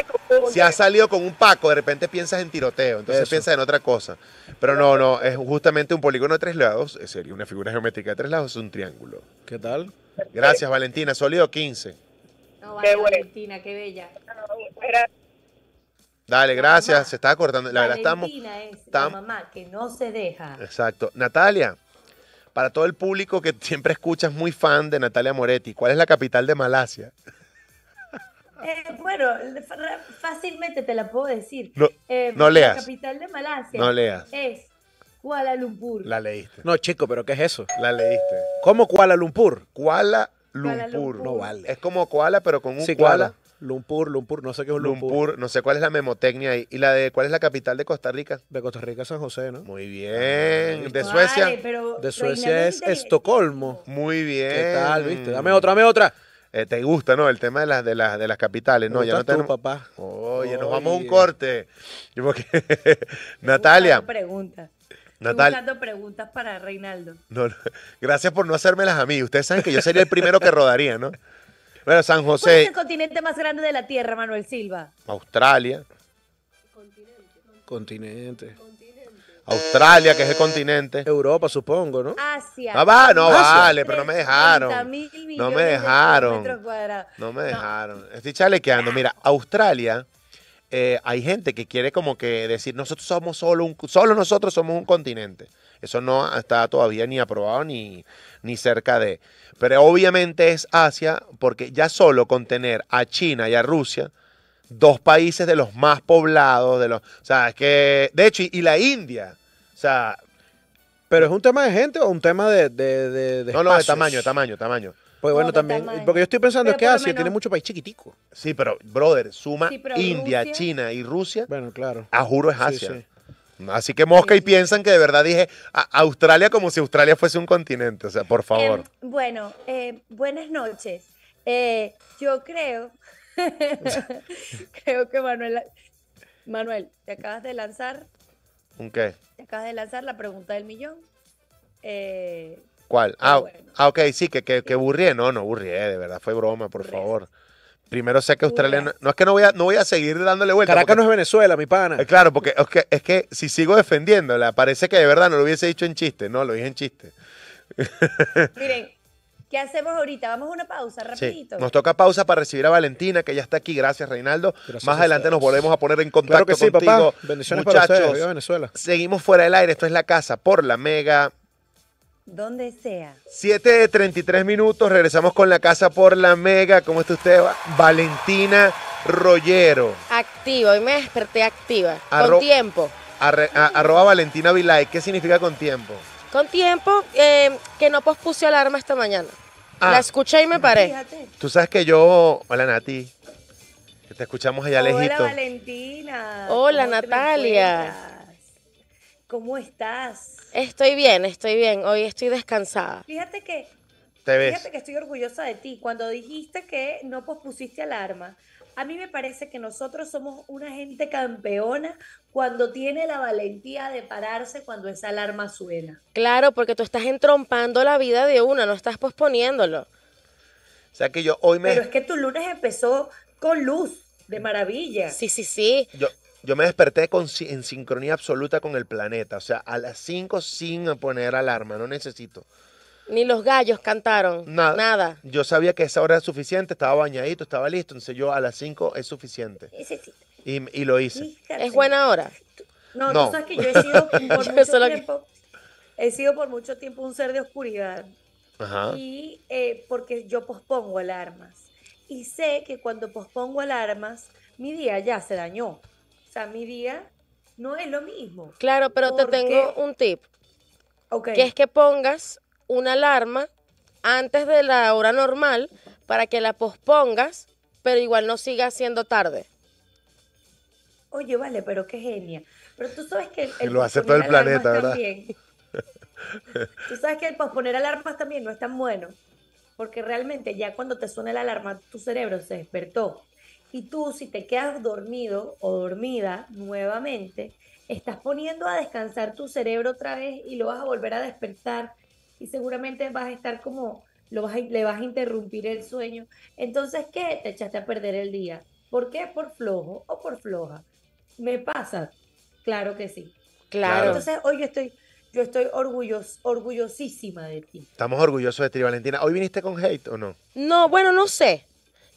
Si has salido con un Paco, de repente piensas en tiroteo, entonces piensa piensas en otra cosa. Pero no, no, es justamente un polígono de tres lados, eh, sería una figura geométrica de tres lados, es un triángulo. ¿Qué tal? Gracias, Valentina. Sólido 15. No, Valentina, qué bella. Dale, gracias. se está cortando. La verdad estamos. Es la mamá que no se deja. Exacto. Natalia, para todo el público que siempre escuchas, muy fan de Natalia Moretti, ¿cuál es la capital de Malasia? Eh, bueno, fácilmente te la puedo decir. No, eh, leas. La capital de Malasia. No leas. Es Kuala Lumpur. La leíste. No, chico, pero ¿qué es eso? La leíste. ¿Cómo Kuala Lumpur? Kuala Lumpur. No vale. Es como Kuala, pero con un Kuala. Lumpur, Lumpur, no sé qué es Lumpur. no sé cuál es la memotecnia ahí. ¿Y la de cuál es la capital de Costa Rica? De Costa Rica, San José, ¿no? Muy ah, bien. ¿De Suecia? de Suecia es Estocolmo. Muy bien. ¿Qué tal, viste? Dame otra, dame otra. Eh, te gusta, ¿no? El tema de las de las de las capitales, ¿no? Ya no tenemos. papá. Oye, nos vamos a un corte. [LAUGHS] Natalia. Pregunta. Natalia. Buscando preguntas para Reinaldo. Gracias por no hacérmelas a mí. Ustedes saben que yo sería el primero que rodaría, ¿no? Bueno, San José. ¿Cuál es el continente más grande de la Tierra, Manuel Silva? Australia. Continente. Continente. continente. Australia, que es el continente. Europa, supongo, ¿no? Asia. va, no vale, pero no me dejaron. No me dejaron. no me dejaron. Estoy chalequeando. Mira, Australia, eh, hay gente que quiere como que decir, nosotros somos solo un, solo nosotros somos un continente. Eso no está todavía ni aprobado ni, ni cerca de. Pero obviamente es Asia, porque ya solo con tener a China y a Rusia, dos países de los más poblados, de los, o sea, es que, de hecho, y, la India, o sea... Pero es un tema de gente o un tema de... de, de, de no, no, de tamaño, tamaño, tamaño. Pues bueno, también, porque yo estoy pensando es que Asia tiene mucho país chiquitico. Sí, pero, brother, suma India, China y Rusia. Bueno, claro. A juro es Asia. Así que mosca y piensan que de verdad dije Australia como si Australia fuese un continente. O sea, por em, favor. bueno, eh, buenas noches. Eh, yo creo [LAUGHS] Creo que Manuel, Manuel, te acabas de lanzar. ¿Un qué? Te acabas de lanzar la pregunta del millón. Eh, ¿Cuál? Ah, ah, ok, sí, que, que, burrié. No, no burrié, de verdad, fue broma, por favor. Primero sé que Australia. No, es que no voy a, no voy a seguir dándole vuelta. Caracas no es Venezuela, mi pana. Eh, claro, porque es es que si sigo defendiéndola, parece que de verdad no lo hubiese dicho en chiste. No, lo dije en chiste. [LAUGHS] Miren, ¿Qué hacemos ahorita? Vamos a una pausa, rapidito. Nos toca pausa para recibir a Valentina, que ya está aquí. Gracias, Reinaldo. Más adelante nos volvemos a poner en contacto que contigo. Bendiciones Muchachos, Venezuela. Seguimos fuera del aire. Esto es La Casa por La Mega. Donde sea. 7 de 33 minutos. Regresamos con La Casa por La Mega. ¿Cómo está usted? Valentina Rollero. Activa. Hoy me desperté activa. con tiempo. arroba Valentina Vilay. ¿Qué significa con tiempo? con tiempo, eh, que no pospuse alarma esta mañana. Ah. La escuché y me paré. Tú sabes que yo, hola Nati, que te escuchamos allá hola, Hola Valentina. Hola Natalia. ¿Cómo estás? Estoy bien, estoy bien. Hoy estoy descansada. Fíjate que, ¿Te ves? fíjate que estoy orgullosa de ti. Cuando dijiste que no pospusiste alarma, a mí me parece que nosotros somos una gente campeona cuando tiene la valentía de pararse cuando esa alarma suena. Claro, porque tú estás entrompando la vida de una, no estás posponiéndolo. O sea que yo hoy me... Pero es que tu lunes empezó con luz, de maravilla. Sí, sí, sí. Yo, yo me desperté en sincronía absoluta con el planeta, o sea, a las 5 sin poner alarma, no necesito. Ni los gallos cantaron. Nada. Yo sabía que esa hora era suficiente, estaba bañadito, estaba listo. Entonces yo a las 5 es suficiente. Y, lo hice. ¿Es buena hora? No, no. tú sabes que yo he sido [LAUGHS] por mucho tiempo, he sido por mucho tiempo un ser de oscuridad. Ajá. Y eh, porque yo pospongo alarmas. Y sé que cuando pospongo alarmas, mi día ya se dañó. O sea, mi día no es lo mismo. Claro, pero te tengo un tip. Okay. Que es que pongas una alarma antes de la hora normal para que la pospongas, pero igual no siga siendo tarde. Oye, vale, pero qué genia. Pero tú sabes que... El, lo hace todo el planeta, ¿verdad? [LAUGHS] tú sabes que el posponer alarmas también no es tan bueno, porque realmente ya cuando te suena la alarma, tu cerebro se despertó. Y tú, si te quedas dormido o dormida nuevamente, estás poniendo a descansar tu cerebro otra vez y lo vas a volver a despertar y seguramente vas a estar como, lo vas le vas a interrumpir el sueño. Entonces, ¿qué? Te echaste a perder el día. ¿Por qué? Por flojo o por floja. ¿Me pasa? Claro que sí. Claro. Entonces, hoy yo estoy, yo estoy orgullosísima de ti. Estamos orgullosos de ti, Valentina. ¿Hoy viniste con hate o no? No, bueno, no sé.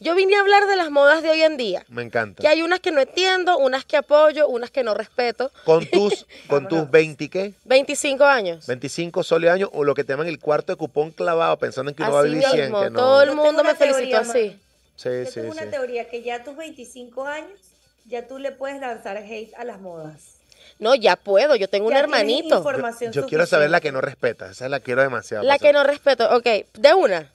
Yo vine a hablar de las modas de hoy en día. Me encanta. Que hay unas que no entiendo, unas que apoyo, unas que no respeto. Con tus, [LAUGHS] con tus 20 qué? 25 años. 25 solo años o lo que te llaman el cuarto de cupón clavado pensando en que uno va a vivir 100. no. Todo el mundo me felicitó así. Sí, sí, tengo una teoría que ya a tus 25 años ya tú le puedes lanzar hate a las modas. No, ya puedo, yo tengo un hermanito. Yo, quiero saber la que no respeta. esa la quiero demasiado. La que no respeto, ok, de una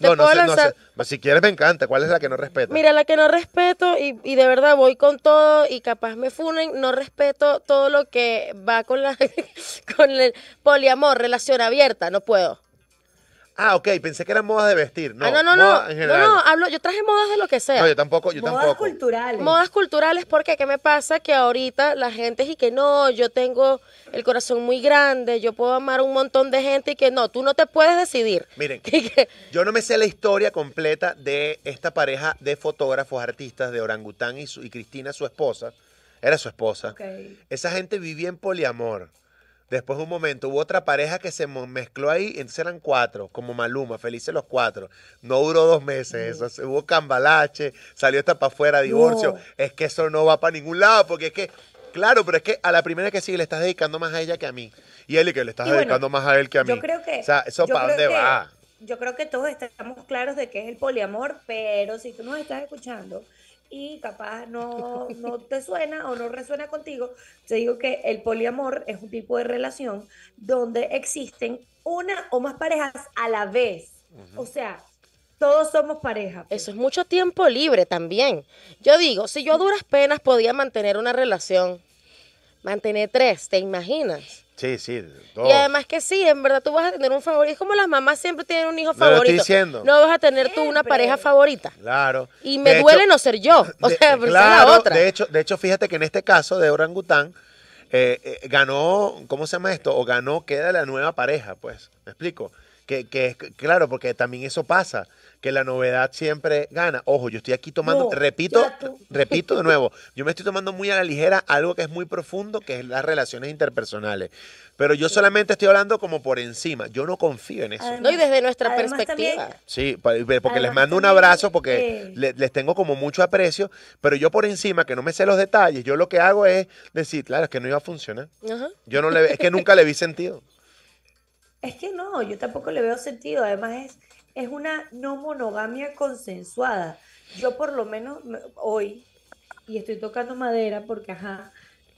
no, no, sé, no Si quieres, me encanta. ¿Cuál es la que no respeto? Mira, la que no respeto y, y de verdad voy con todo y capaz me funen. No respeto todo lo que va con, la, [LAUGHS] con el poliamor, relación abierta. No puedo. Ah, ok, pensé que eran modas de vestir. No, ah, no, no, no. no, hablo, yo traje modas de lo que sea. No, yo tampoco, yo modas Modas culturales. Modas culturales porque ¿qué me pasa? Que ahorita la gente es y que no, yo tengo el corazón muy grande, yo puedo amar un montón de gente y que no, tú no te puedes decidir. Miren, [LAUGHS] yo no me sé la historia completa de esta pareja de fotógrafos, artistas de Orangután y, su, y Cristina, su esposa. Era su esposa. Okay. Esa gente vivía en poliamor. Después de un momento hubo otra pareja que se mezcló ahí, entonces eran cuatro, como Maluma, felices los cuatro. No duró dos meses, eso, hubo cambalache, salió esta para afuera, divorcio. Es que eso no va para ningún lado, porque es que, claro, pero es que a la primera que sí le estás dedicando más a ella que a mí. Y él y que le estás dedicando más a él que a mí. Yo creo que. O sea, ¿eso para dónde va? Yo creo que todos estamos claros de que es el poliamor, pero si tú nos estás escuchando y capaz no, no te suena o no resuena contigo, te digo que el poliamor es un tipo de relación donde existen una o más parejas a la vez. O sea, todos somos pareja. Eso es mucho tiempo libre también. Yo digo, si yo a duras penas podía mantener una relación, mantener tres, ¿te imaginas? Sí, sí. Y además que sí, en verdad tú vas a tener un favorito. Es como las mamás siempre tienen un hijo favorito. No vas a tener tú una pareja favorita. Claro. Y me duele no ser yo. O sea, la otra. De hecho, de hecho, fíjate que en este caso de Orangután, eh, eh, ganó, ¿cómo se llama esto? O ganó, queda la nueva pareja, pues. ¿Me explico? Que, que, claro, porque también eso pasa, que la novedad siempre gana. Ojo, yo estoy aquí tomando, repito, [LAUGHS] repito de nuevo, yo me estoy tomando muy a la ligera algo que es muy profundo, que es las relaciones interpersonales. Pero yo solamente estoy hablando como por encima. Yo no confío en eso. no, y desde nuestra perspectiva. sí, porque les mando un abrazo, porque les tengo como mucho aprecio, pero yo por encima, que no me sé los detalles, yo lo que hago es decir, claro, es que no iba a funcionar. Yo no le, es que nunca le vi sentido. [LAUGHS] Es que no, yo tampoco le veo sentido. Además, es, es una no monogamia consensuada. Yo por lo menos hoy, y estoy tocando madera porque, ajá,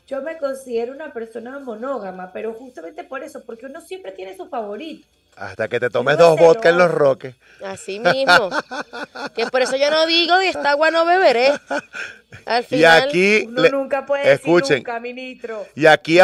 yo me considero una persona monógama, pero justamente por eso, porque uno siempre tiene su favorito. Hasta que te tomes dos vodka en los roques. Así mismo. [LAUGHS] que por eso yo no digo de esta agua no beberé. [LAUGHS] y aquí nunca puede escuchen, nunca, Y aquí,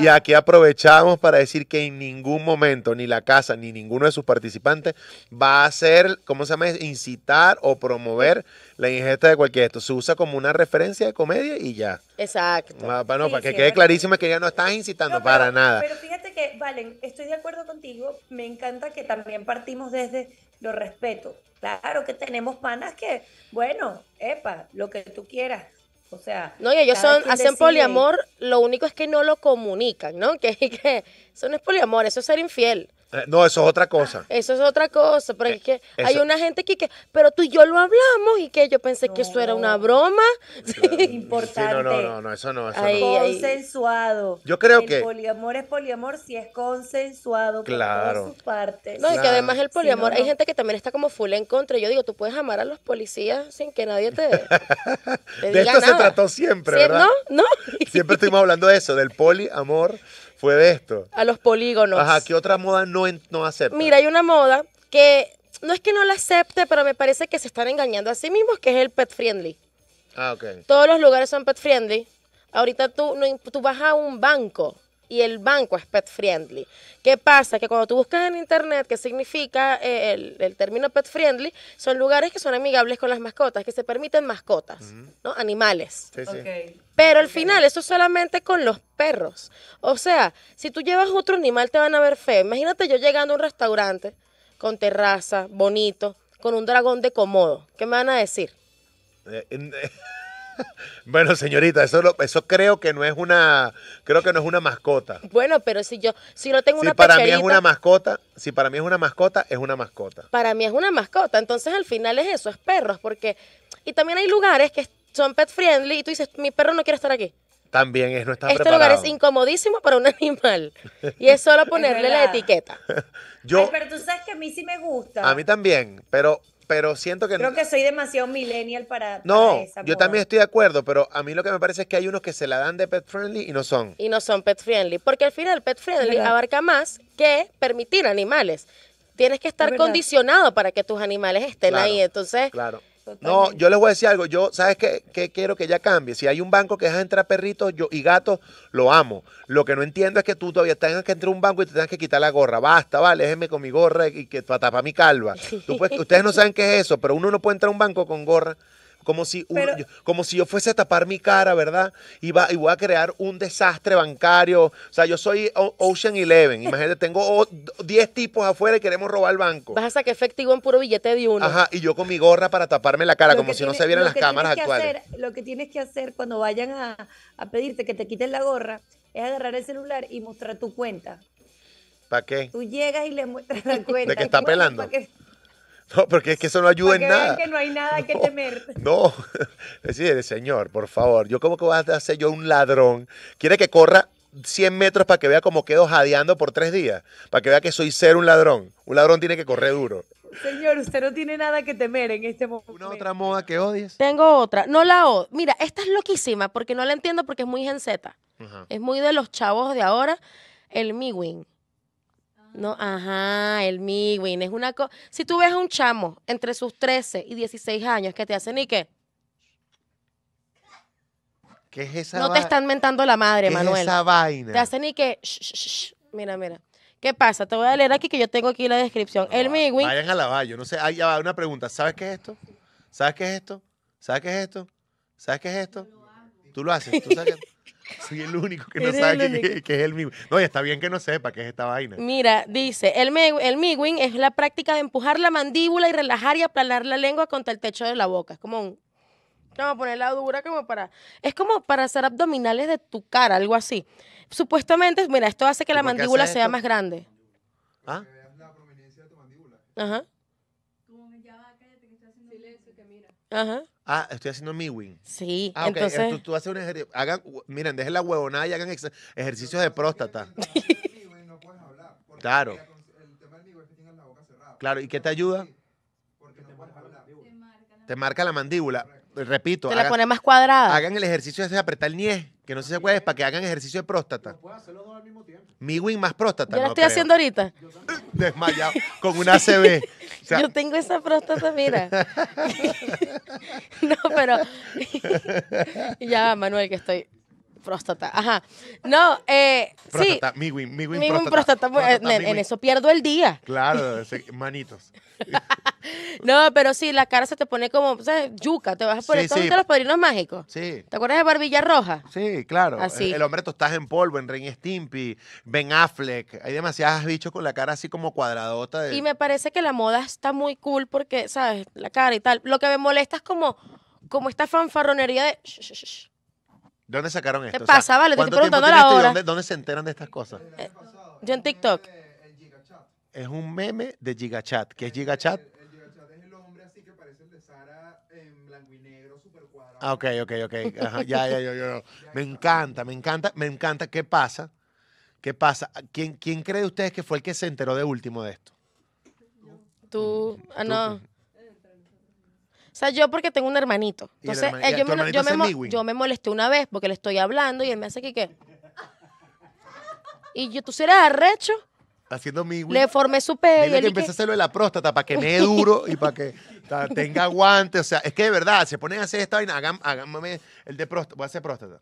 y aquí aprovechamos para decir que en ningún momento, ni la casa, ni ninguno de sus participantes va a ser ¿cómo se llama? Incitar o promover la ingesta de cualquier esto. Se usa como una referencia de comedia y ya. Exacto. para, que quede clarísimo que ya no estás incitando para nada. Pero fíjate que, Valen, estoy de acuerdo contigo. Me encanta que también partimos desde lo respeto. Claro que tenemos panas que, bueno, epa, lo que tú quieras. O sea, no, y ellos son, hacen poliamor, lo único es que no lo comunican, ¿no? [LAUGHS] Que, que eso no es poliamor, eso es ser infiel. Eh, no, eso es otra cosa. Ah, eso es otra cosa, Porque eh, que hay una gente que, pero tú y yo lo hablamos y que yo pensé que eso era una broma. Importante. [LAUGHS] no, no, no, eso no. Eso Consensuado. Yo creo que... el Poliamor es poliamor si es consensuado. Claro. Por su No, claro. y que además el poliamor, hay gente que también está como full en contra. Yo digo, tú puedes amar a los policías sin que nadie te. dé. [LAUGHS] de esto se trató siempre, ¿verdad? No, no. siempre estuvimos hablando de eso, del poliamor fue de esto. A los polígonos. Ajá, ¿qué otra moda no, no acepta? Mira, hay una moda que no es que no la acepte, pero me parece que se están engañando a sí mismos, que es el pet friendly. Ah, ok. Todos los lugares son pet friendly. Ahorita tú, no, tú vas a un banco y el banco es pet friendly. ¿Qué pasa? Que cuando tú buscas en internet qué significa eh, el, el, término pet friendly, son lugares que son amigables con las mascotas, que se permiten mascotas, ¿no? Animales. Sí, sí. Okay. Pero al final, eso es solamente con los perros. O sea, si tú llevas otro animal, te van a ver fe. Imagínate yo llegando a un restaurante con terraza, bonito, con un dragón de comodo. ¿Qué me van a decir? Eh, eh, [LAUGHS] bueno, señorita, eso, eso creo que no es una creo que no es una mascota. Bueno, pero si yo si no tengo una para mí una mascota, si para mí es una mascota, es una mascota. Para mí es una mascota, entonces al final es eso, es perros, porque y también hay lugares que son pet friendly y tú dices, mi perro no quiere estar aquí. También es, no está este lugar es incomodísimo para un [LAUGHS] animal. Y es solo ponerle la etiqueta. [LAUGHS] Yo, pero tú sabes que a mí sí me gusta. A mí también, pero pero siento que... Creo que soy demasiado millennial para... No, yo también estoy de acuerdo, pero a mí lo que me parece es que hay unos que se la dan de pet friendly y no son. Y no son pet friendly, porque al final pet friendly abarca más que permitir animales. Tienes que estar condicionado para que tus animales estén ahí, entonces... Claro. No, yo les voy a decir algo. Yo, ¿sabes qué, quiero que ya cambie? Si hay un banco que deja entrar perritos yo, y gatos, lo amo. Lo que no entiendo es que tú todavía tengas que entrar a un banco y te tengas que quitar la gorra. Basta, vale, déjeme con mi gorra y que para tapar mi calva. Pues, [LAUGHS] ustedes no saben qué es eso, pero uno no puede entrar a un banco con gorra como si, yo, como si yo fuese a tapar mi cara, ¿verdad? Y, y voy a crear un desastre bancario. O sea, yo soy Ocean Eleven. [LAUGHS] Imagínate, tengo 10 tipos afuera y queremos robar el banco. Vas a sacar efectivo en puro billete de uno. Ajá, y yo con mi gorra para taparme la cara, como si no se vieran las cámaras actuales. lo que tienes que hacer cuando vayan a, pedirte que te quiten la gorra es agarrar el celular y mostrar tu cuenta. ¿Para qué? Tú llegas y le muestras la cuenta. [LAUGHS] ¿De que está pelando? [LAUGHS] No, porque es que eso no ayuda en nada. que no hay nada que temer. [LAUGHS] No, [LAUGHS] Señor, por favor, yo como que voy a hacer yo un ladrón. Quiere que corra 100 metros para que vea cómo quedo jadeando por tres días, para que vea que soy ser un ladrón. Un ladrón tiene que correr duro. Señor, usted no tiene nada que temer en este momento. ¿Una otra moda que odies? Tengo otra. No la odio. Mira, esta es loquísima porque no la entiendo porque es muy gen Es muy de los chavos de ahora, el Mi-Wing. No, ajá, el MIWIN es una cosa. Si tú ves a un chamo entre sus 13 y 16 años que te hacen y qué. ¿Qué es esa No te están mentando la madre, Manuel. Es esa vaina. Te hacen y que. Mira, mira. ¿Qué pasa? Te voy a leer aquí que yo tengo aquí la descripción. el MIWIN. Vayan a lavar, yo no sé. hay una pregunta. ¿Sabes qué es esto? ¿Sabes qué es esto? ¿Sabes qué es esto? ¿Sabes qué es esto? Tú lo haces. ¿Tú sabes soy el único que no sabe que, es el migwing. No, y está bien que no sepa qué es esta vaina. Mira, dice, el, el es la práctica de empujar la mandíbula y relajar y aplanar la lengua contra el techo de la boca. Es como un... Vamos a ponerla dura como para... Es como para hacer abdominales de tu cara, algo así. Supuestamente, mira, esto hace que la mandíbula sea más grande. ¿Ah? la prominencia de tu mandíbula. Ajá. Como ya va, cállate, que haciendo silencio, que mira. Ajá. Ah, estoy haciendo mi wing. Sí, ah, eh, Tú, haces un ejercicio. Hagan, miren, dejen la huevonada y hagan ejercicios de próstata. Claro. Claro, ¿y qué te ayuda? Porque te marca la mandíbula. Te marca la mandíbula. Repito. Te la pone más cuadrada. Hagan el ejercicio de apretar el nieve. Que no sé si es para que hagan ejercicio de próstata. al mismo tiempo. Mi más próstata. Yo la estoy haciendo ahorita. [LAUGHS] Desmayado, [LAUGHS] con una CB. Yo tengo esa próstata, mira. [LAUGHS] no, pero. ya, Manuel, que estoy próstata, ajá. No, eh, próstata, Mi mi pues, próstata, en, eso pierdo el día. Claro, [LAUGHS] manitos. no, pero sí, la cara se te pone como, ¿sabes? Yuca, te vas a poner todos los padrinos mágicos. Sí. ¿Te acuerdas de Barbilla Roja? Sí, claro. Así. El, hombre estás en polvo, en rey Stimpy, Ben Affleck. Hay demasiadas bichos con la cara así como cuadradota. Y me parece que la moda está muy cool porque, ¿sabes? La cara y tal. Lo que me molesta es como, como esta fanfarronería de... shh, shh dónde sacaron esto? ¿Qué pasa? Vale, estoy preguntando Dónde, se enteran de estas cosas? Eh, yo en TikTok. Es un meme de Gigachat. ¿Qué es Gigachat? El, Gigachat es el hombre así que parece el de Sara en blanco y negro, super cuadrado. Ah, ok, ok, ok. Ajá, ya, ya, [LAUGHS] ya, Me encanta, me encanta, me encanta. ¿Qué pasa? ¿Qué pasa? ¿Quién, ¿Quién cree ustedes que fue el que se enteró de último de esto? Tú, ah, no. O sea, yo porque tengo un hermanito. Entonces, yo, me, molesté una vez porque le estoy hablando y él me hace que qué. Y yo, tú serás arrecho. Haciendo mi Le formé su pelo. y que empecé a hacerlo de la próstata para que me duro y para que tenga aguante. O sea, es que de verdad, se ponen a hacer esta vaina, hagan, el de próstata. Voy a hacer próstata.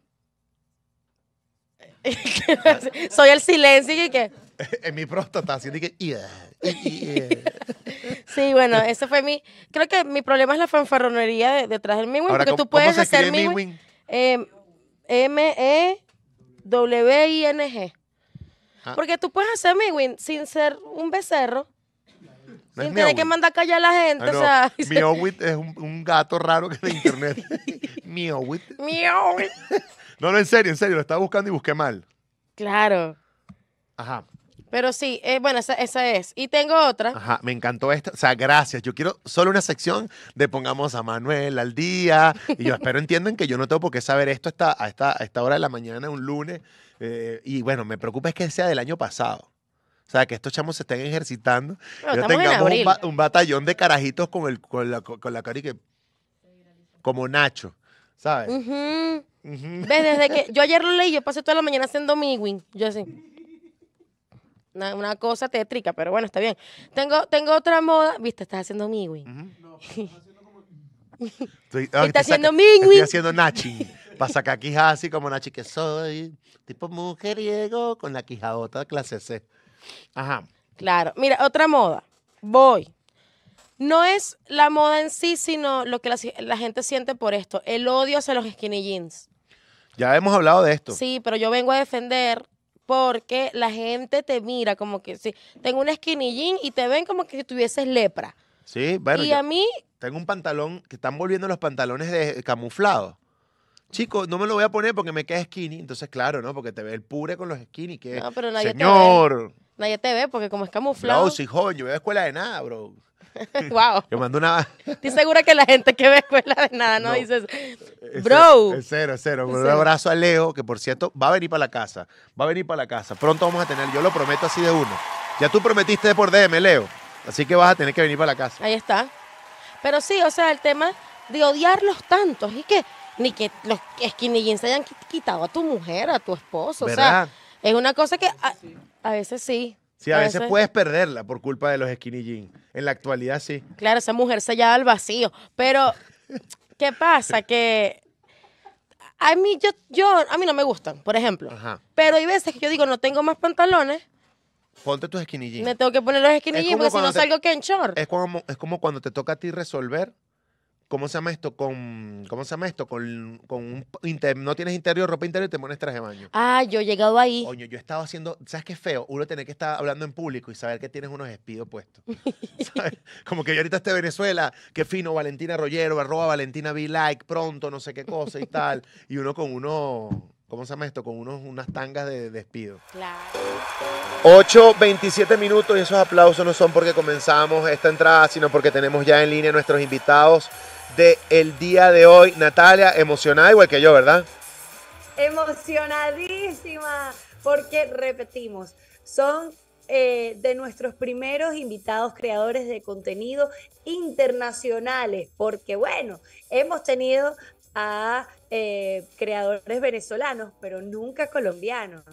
[LAUGHS] Soy el silencio y que. [LAUGHS] en mi próstata, así que. Eh, [LAUGHS] sí, bueno, eh. ese fue mi. Creo que mi problema es la fanfarronería detrás del Miwin, porque tú puedes hacer Miwin. M-E-W-I-N-G. Eh, e ah. Porque tú puedes hacer Miwin sin ser un becerro. sin tener que mandar a callar a la gente. Ah, o sea, [LAUGHS] Miowit es un, gato raro que de internet. [LAUGHS] Miowit. Miowit. no, no, en serio, en serio, lo estaba buscando y busqué mal. Claro. Ajá. Pero sí, eh, bueno, esa, esa, es. Y tengo otra. Ajá, me encantó esta. O sea, gracias. Yo quiero solo una sección de pongamos a Manuel al día. Y yo [LAUGHS] espero entiendan que yo no tengo por qué saber esto hasta, a, esta, hora de la mañana, un lunes. Eh, y bueno, me preocupa es que sea del año pasado. O sea, que estos chamos se estén ejercitando. yo tengamos un, un, batallón de carajitos con, el, con, la, con cara que... Como Nacho, ¿sabes? ¿Ves? Desde que [LAUGHS] yo ayer lo leí, yo pasé toda la mañana haciendo mi wing. Yo así. Una, cosa tétrica, pero bueno, está bien. Tengo, tengo otra moda. Viste, estás haciendo miwi. Uh [LAUGHS] estoy, está haciendo mingui. Estoy haciendo nachi. Pasa sacar aquí así como nachi que soy. Tipo mujeriego con la quijadota clase C. Ajá. Claro. Mira, otra moda. Voy. No es la moda en sí, sino lo que la, la gente siente por esto. El odio hacia los skinny jeans. Ya hemos hablado de esto. Sí, pero yo vengo a defender porque la gente te mira como que si tengo un skinny jean y te ven como que si tuvieses lepra. Sí, bueno. Y a mí. Tengo un pantalón que están volviendo los pantalones de eh, camuflado. Chico, no me lo voy a poner porque me queda skinny. Entonces, claro, ¿no? Porque te ve el pure con los skinny. Que, no, pero nadie Te ve. Nadie te ve porque como es camuflado. No, hijo, yo voy a escuela de nada, bro. [LAUGHS] wow. Yo mando una. Estoy segura que la gente que ve escuela de nada no, dice eso bro. Es cero, es cero. Un abrazo a Leo, que por cierto va a venir para la casa. Va a venir para la casa. Pronto vamos a tener, yo lo prometo así de uno. Ya tú prometiste por DM, Leo. Así que vas a tener que venir para la casa. Ahí está. Pero sí, o sea, el tema de odiarlos tantos. Y que ni que los skinny jeans hayan quitado a tu mujer, a tu esposo. O sea, es una cosa que a veces sí. Sí, a veces, puedes perderla por culpa de los skinny jeans. En la actualidad sí. Claro, esa mujer se al vacío. Pero, ¿qué pasa? Que a mí, yo, yo, a mí no me gustan, por ejemplo. Pero hay veces que yo digo, no tengo más pantalones. Ponte tus skinny jeans. Me tengo que poner los skinny jeans porque si no salgo que short. Es como, es como cuando te toca a ti resolver ¿cómo se llama esto? Con, ¿cómo se llama esto? Con, un no tienes interior, ropa interior, te pones traje de baño. Ah, yo he llegado ahí. Coño, yo he estado haciendo, ¿sabes qué feo? Uno tiene que estar hablando en público y saber que tienes unos despidos puestos. [LAUGHS] Como que yo ahorita esté Venezuela, qué fino, Valentina Rollero, arroba Valentina v like, pronto, no sé qué cosa y tal. Y uno con uno... ¿Cómo se llama esto? Con unos, unas tangas de despido. Claro. 8, 27 minutos y esos aplausos no son porque comenzamos esta entrada, sino porque tenemos ya en línea nuestros invitados del el día de hoy. Natalia, emocionada igual que yo, ¿verdad? Emocionadísima, porque repetimos, son eh, de nuestros primeros invitados creadores de contenido internacionales, porque bueno, hemos tenido a eh, creadores venezolanos, pero nunca colombianos.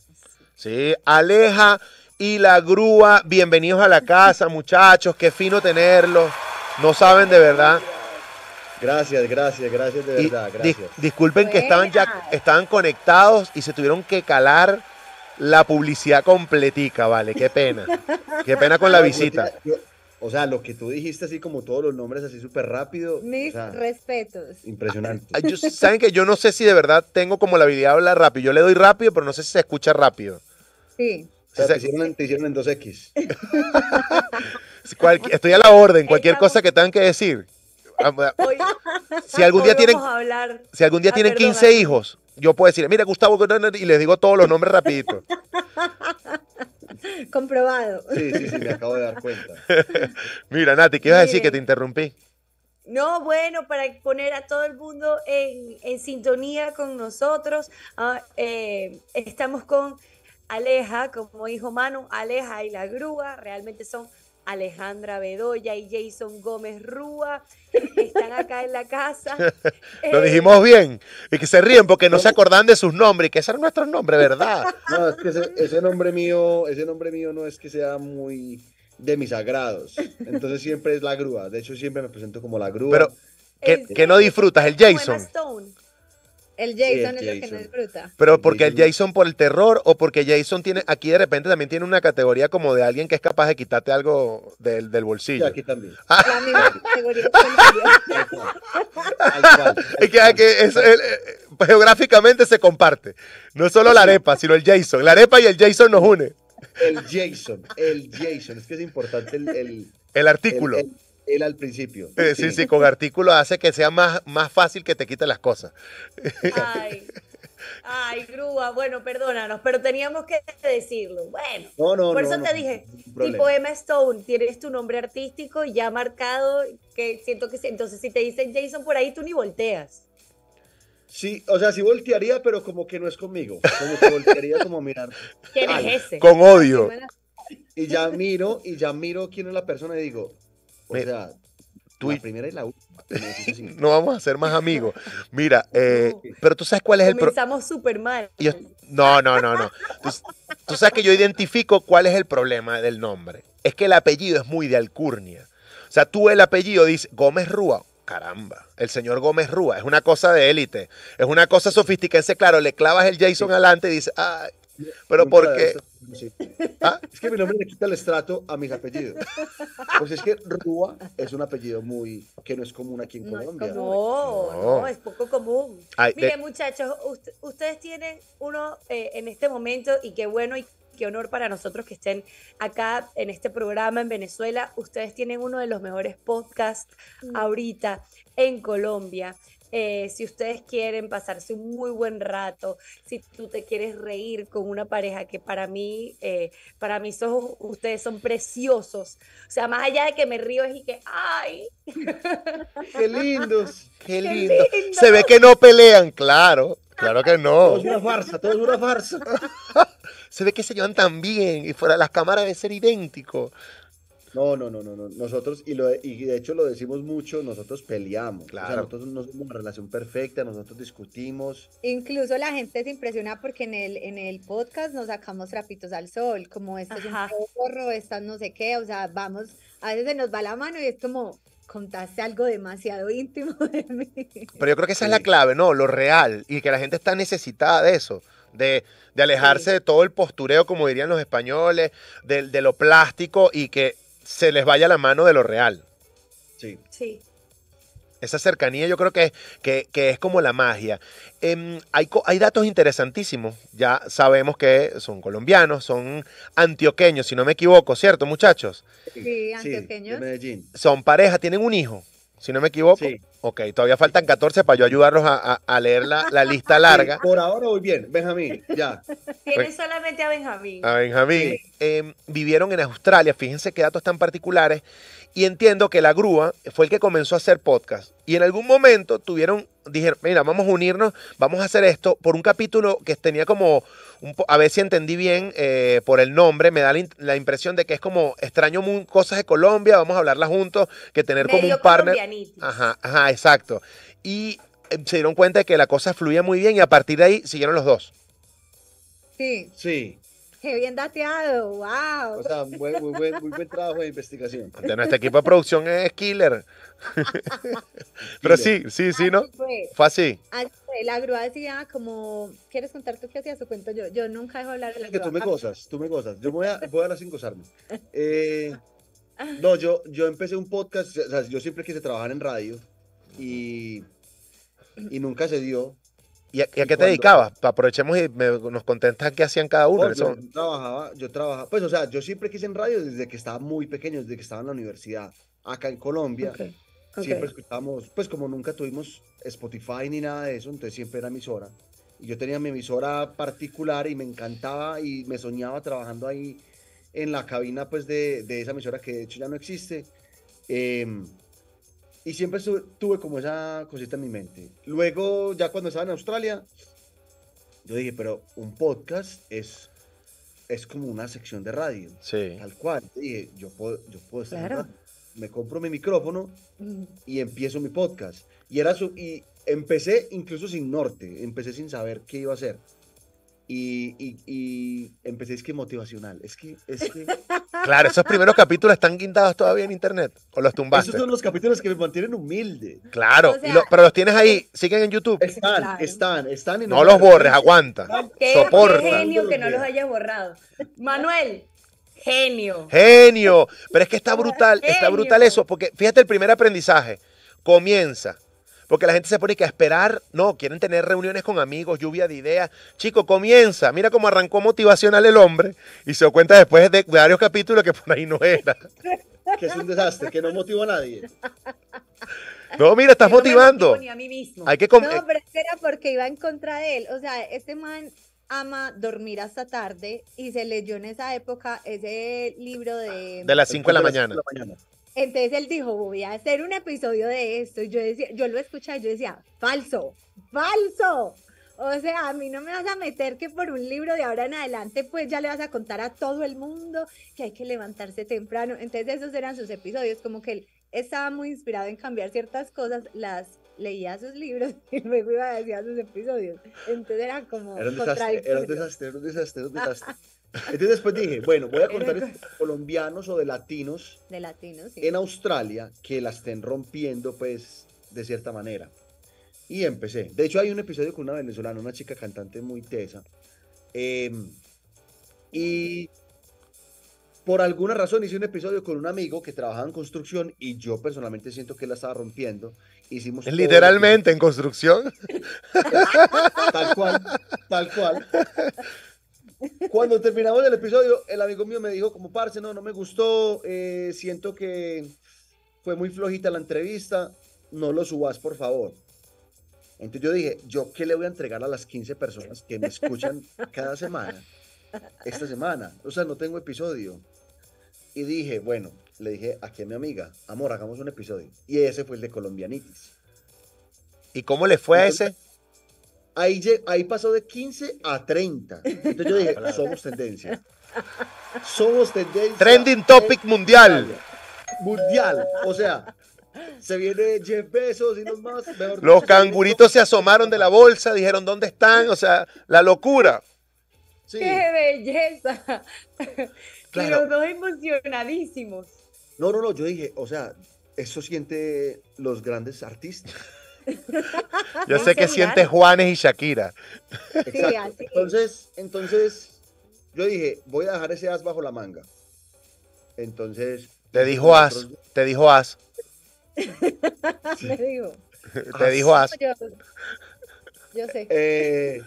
Sí, Aleja y la grúa, bienvenidos a la casa, muchachos, qué fino tenerlos. No saben de verdad Gracias, gracias, gracias de verdad, gracias. disculpen que estaban ya estaban conectados y se tuvieron que calar la publicidad completica, vale, qué pena. qué pena con la visita. o sea, lo que tú dijiste así como todos los nombres así súper rápido. Mis respetos. Impresionante. Saben que yo no sé si de verdad tengo como la habilidad de hablar rápido. Yo le doy rápido, pero no sé si se escucha rápido. Sí. te, en 2X. [LAUGHS] Estoy a la orden, cualquier cosa que tengan que decir. Ah, pues, [LAUGHS] si algún día ah, tienen, si algún día tienen 15 hijos, yo puedo decir, mira Gustavo, y les digo todos los nombres rapidito. [LAUGHS] Comprobado. Sí, sí, sí, me acabo de dar cuenta. [LAUGHS] mira, Nati, ¿qué ibas a decir que te interrumpí? No, bueno, para poner a todo el mundo en, sintonía con nosotros, ah, eh, estamos con Aleja, como hijo Manu, Aleja y la grúa, realmente son Alejandra Bedoya y Jason Gómez Rúa, están acá en la casa. [LAUGHS] Lo dijimos bien, y que se ríen porque no se acordan de sus nombres, y que ese era nuestro nombre, ¿verdad? [LAUGHS] No, es que ese, nombre mío, ese nombre mío no es que sea muy de mis agrados. Entonces siempre es la grúa. De hecho, siempre me presento como la grúa. Pero, ¿que no disfrutas? El Jason. El Jason es lo que no disfruta. Pero porque el Jason por el terror o porque Jason tiene, aquí de repente también tiene una categoría como de alguien que es capaz de quitarte algo del, bolsillo. aquí también. Ah. La misma categoría [LAUGHS] Es que, eh, eh, geográficamente se comparte. No solo la arepa, sino el Jason. La arepa y el Jason nos une. El Jason, el Jason. Es que es importante el... el, artículo él al principio. Sí, sí, con artículo hace que sea más, más fácil que te quiten las cosas. Ay. grúa, bueno, perdónanos, pero teníamos que decirlo. Bueno, por eso te dije, tipo Emma Stone, tienes tu nombre artístico ya marcado, que siento que entonces si te dicen Jason por ahí, tú ni volteas. Sí, o sea, sí voltearía, pero como que no es conmigo. Como que voltearía como mirar. ¿Quién es ese? Con odio. Y ya miro, y ya miro quién es la persona y digo, o tú la primera y la última. [LAUGHS] no vamos a ser más amigos. Mira, [LAUGHS] eh, pero tú sabes cuál es el problema. Comenzamos súper mal. no, no, no, no. Tú, sabes que yo identifico cuál es el problema del nombre. Es que el apellido es muy de alcurnia. O sea, tú el apellido dices Gómez Rúa caramba, el señor Gómez Rúa, es una cosa de élite, es una cosa sofisticada, claro, le clavas el Jason adelante y dices, pero porque. ¿Ah? Es que mi nombre le quita el estrato a mis apellidos. Pues es que Rúa es un apellido muy. que no es común aquí en Colombia. No, no, es poco común. Miren, muchachos, ustedes tienen uno eh, en este momento y qué bueno y qué honor para nosotros que estén acá en este programa en Venezuela. Ustedes tienen uno de los mejores podcasts mm. ahorita en Colombia. Eh, si ustedes quieren pasarse un muy buen rato, si tú te quieres reír con una pareja que para mí, eh, para mis ojos, ustedes son preciosos. O sea, más allá de que me río es y que, ¡ay! [LAUGHS] ¡Qué lindos! ¡Qué, lindo. Se ve que no pelean, claro. Claro que no. Todo es una farsa, todo es una farsa. [LAUGHS] se ve que se llevan tan bien y fuera las cámaras de ser idéntico. No, no, no, no, Nosotros, y, lo, y de hecho lo decimos mucho, nosotros peleamos. Claro. nosotros no somos una relación perfecta, nosotros discutimos. Incluso la gente se impresiona porque en el, en el podcast nos sacamos trapitos al sol, como esto es un porro, no sé qué, o sea, vamos, a veces se nos va la mano y es como, contaste algo demasiado íntimo de mí. Pero yo creo que esa es la clave, ¿no? Lo real y que la gente está necesitada de eso. De, alejarse de todo el postureo, como dirían los españoles, de lo plástico y que se les vaya la mano de lo real. Sí. Sí. Esa cercanía yo creo que, que, es como la magia. Em, hay, datos interesantísimos. Ya sabemos que son colombianos, son antioqueños, si no me equivoco, ¿cierto, muchachos? Sí, antioqueños. Son pareja, tienen un hijo si no me equivoco. Ok, todavía faltan 14 para yo ayudarlos a, leer la, lista larga. por ahora voy bien, Benjamín, ya. Tienen pues, solamente a Benjamín. A Benjamín. Em, vivieron en Australia, fíjense qué datos tan particulares. Y entiendo que la grúa fue el que comenzó a hacer podcast. Y en algún momento tuvieron, dijeron, mira, vamos a unirnos, vamos a hacer esto por un capítulo que tenía como a ver si entendí bien eh, por el nombre, me da la, impresión de que es como extraño cosas de Colombia, vamos a hablarlas juntos, que tener como un partner. Ajá, ajá, exacto. Y eh, se dieron cuenta de que la cosa fluía muy bien y a partir de ahí siguieron los dos. Sí. Sí. Qué bien dateado, wow. O sea, muy, buen, buen trabajo de investigación. De nuestro equipo de producción es killer. [LAUGHS] Pero sí, sí, sí, ¿no? Fue. así. La grúa decía como, ¿quieres contar tú qué hacías o cuento yo? Yo nunca dejo hablar de la grúa. que tú me gozas, tú me gozas. Yo voy a, voy a sin gozarme. [LAUGHS] Eh, no, yo, yo empecé un podcast, o sea, yo siempre quise trabajar en radio y, y nunca se dio ¿Y a, qué te dedicabas? Aprovechemos y nos contentas qué hacían cada uno. yo, trabajaba, yo trabajaba, pues o sea, yo siempre quise en radio desde que estaba muy pequeño, desde que estaba en la universidad, acá en Colombia. Siempre escuchábamos, pues como nunca tuvimos Spotify ni nada de eso, entonces siempre era emisora. Y yo tenía mi emisora particular y me encantaba y me soñaba trabajando ahí en la cabina pues de, de esa emisora que de hecho ya no existe. Eh, y siempre tuve como esa cosita en mi mente. Luego, ya cuando estaba en Australia, yo dije, pero un podcast es, es como una sección de radio. Sí. Tal cual. Yo dije, yo puedo, yo puedo estar Me compro mi micrófono mm. y empiezo mi podcast. Y, era su, y empecé incluso sin norte, empecé sin saber qué iba a hacer. Y, y, y empecé, es que motivacional, es que, es que, [LAUGHS] Claro, esos primeros capítulos están guindados todavía en internet. O los tumbaste. Esos son los capítulos que me mantienen humilde. Claro, pero los tienes ahí, siguen en YouTube. Están, están, están No los borres, aguanta. soporta. Qué genio que no los hayas borrado. Manuel, genio. Genio. Pero es que está brutal, está brutal eso, porque fíjate el primer aprendizaje. Comienza porque la gente se pone que a esperar, no, quieren tener reuniones con amigos, lluvia de ideas. Chico, comienza. Mira cómo arrancó motivacional el hombre y se dio cuenta después de varios capítulos que por ahí no era. que es un desastre, que no motivó a nadie. No, mira, estás motivando. a mí mismo. Hay que no, pero era porque iba en contra de él. O sea, este man ama dormir hasta tarde y se leyó en esa época ese libro de... De las 5 De la mañana. Entonces él dijo, voy a hacer un episodio de esto. Y yo, decía, yo lo escuchaba y yo decía, falso, falso. O sea, a mí no me vas a meter que por un libro de ahora en adelante, pues ya le vas a contar a todo el mundo que hay que levantarse temprano. Entonces esos eran sus episodios, como que él estaba muy inspirado en cambiar ciertas cosas, las leía sus libros [LAUGHS] y luego iba a decir sus episodios. Entonces era como... un desastre, era un desastre, un desastre. Un desastre. Entonces después dije, bueno, voy a contar colombianos o de latinos, de latinos en Australia que la estén rompiendo, pues, de cierta manera. Y empecé. De hecho, hay un episodio con una venezolana, una chica cantante muy tesa. Em, y por alguna razón hice un episodio con un amigo que trabajaba en construcción y yo personalmente siento que la estaba rompiendo. Hicimos literalmente en construcción. tal cual, tal cual cuando terminamos el episodio, el amigo mío me dijo como, parce, no, no me gustó, eh, siento que fue muy flojita la entrevista, no lo subas, por favor. Entonces yo dije, ¿yo qué le voy a entregar a las 15 personas que me escuchan cada semana? Esta semana, o sea, no tengo episodio. Y dije, bueno, le dije aquí a mi amiga, amor, hagamos un episodio. Y ese fue el de Colombianitis. ¿Y cómo le fue a ese? Ahí, pasó de 15 a 30. Entonces yo dije, somos tendencia. Somos tendencia. Trending topic mundial. Mundial. O sea, se viene Jeff Bezos y los más. los canguritos se asomaron de la bolsa, dijeron dónde están. O sea, la locura. ¡Qué belleza! Pero dos emocionadísimos. No, no, no, yo dije, o sea, eso siente los grandes artistas. Yo sé que sientes Juanes y Shakira. Entonces, entonces, yo dije, voy a dejar ese as bajo la manga. Entonces. Te dijo as, te dijo as. [LAUGHS] Te dijo as. Yo, sé. Eh,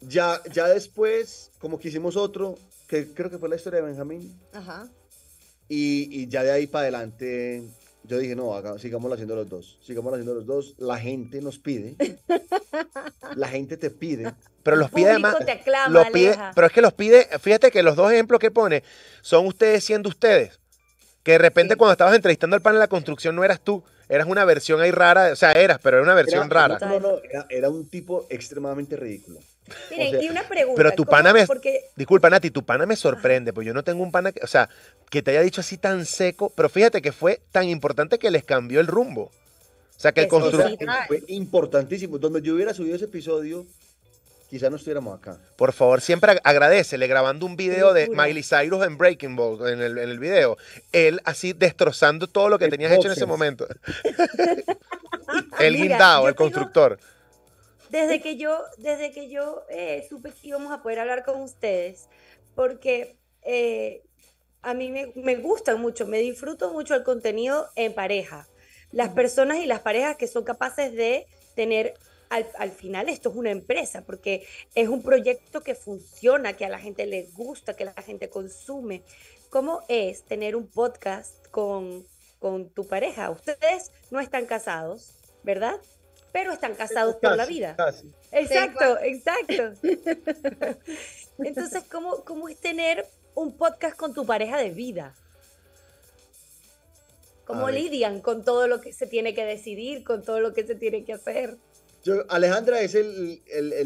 ya, ya después, como que hicimos otro, que creo que fue la historia de Benjamín. Ajá. Y, y ya de ahí para adelante yo dije, no, acá sigamos haciendo los dos, sigamos haciendo los dos. La gente nos pide, [LAUGHS] la gente te pide, pero los pide además. los pide, pero es que los pide, fíjate que los dos ejemplos que pone son ustedes siendo ustedes. Que de repente cuando estabas entrevistando al pan en la construcción no eras tú, eras una versión ahí rara, o sea, eras, pero era una versión rara. No, no, era un tipo extremadamente ridículo. Miren, y una pregunta. Pero tu pana me. Disculpa, Nati, tu pana me sorprende, pues yo no tengo un pana que. O sea, que te haya dicho así tan seco, pero fíjate que fue tan importante que les cambió el rumbo. O sea, que el constructor. Fue importantísimo. Donde yo hubiera subido ese episodio, quizás no estuviéramos acá. Por favor, siempre agradecele grabando un video de Miley Cyrus en Breaking Ball, en el, video. Él así destrozando todo lo que tenías hecho en ese momento. [LAUGHS] el guindao, el constructor desde que yo, desde que yo eh, supe que íbamos a poder hablar con ustedes, porque eh, a mí me, gusta mucho, me disfruto mucho el contenido en pareja. Las personas y las parejas que son capaces de tener al, final esto es una empresa, porque es un proyecto que funciona, que a la gente le gusta, que la gente consume. ¿Cómo es tener un podcast con, con tu pareja? Ustedes no están casados, ¿verdad? pero están casados por la vida. Exacto, exacto. [LAUGHS] Entonces, ¿cómo, ¿cómo es tener un podcast con tu pareja de vida? ¿Cómo lidian con todo lo que se tiene que decidir, con todo lo que se tiene que hacer? Yo, Alejandra es el,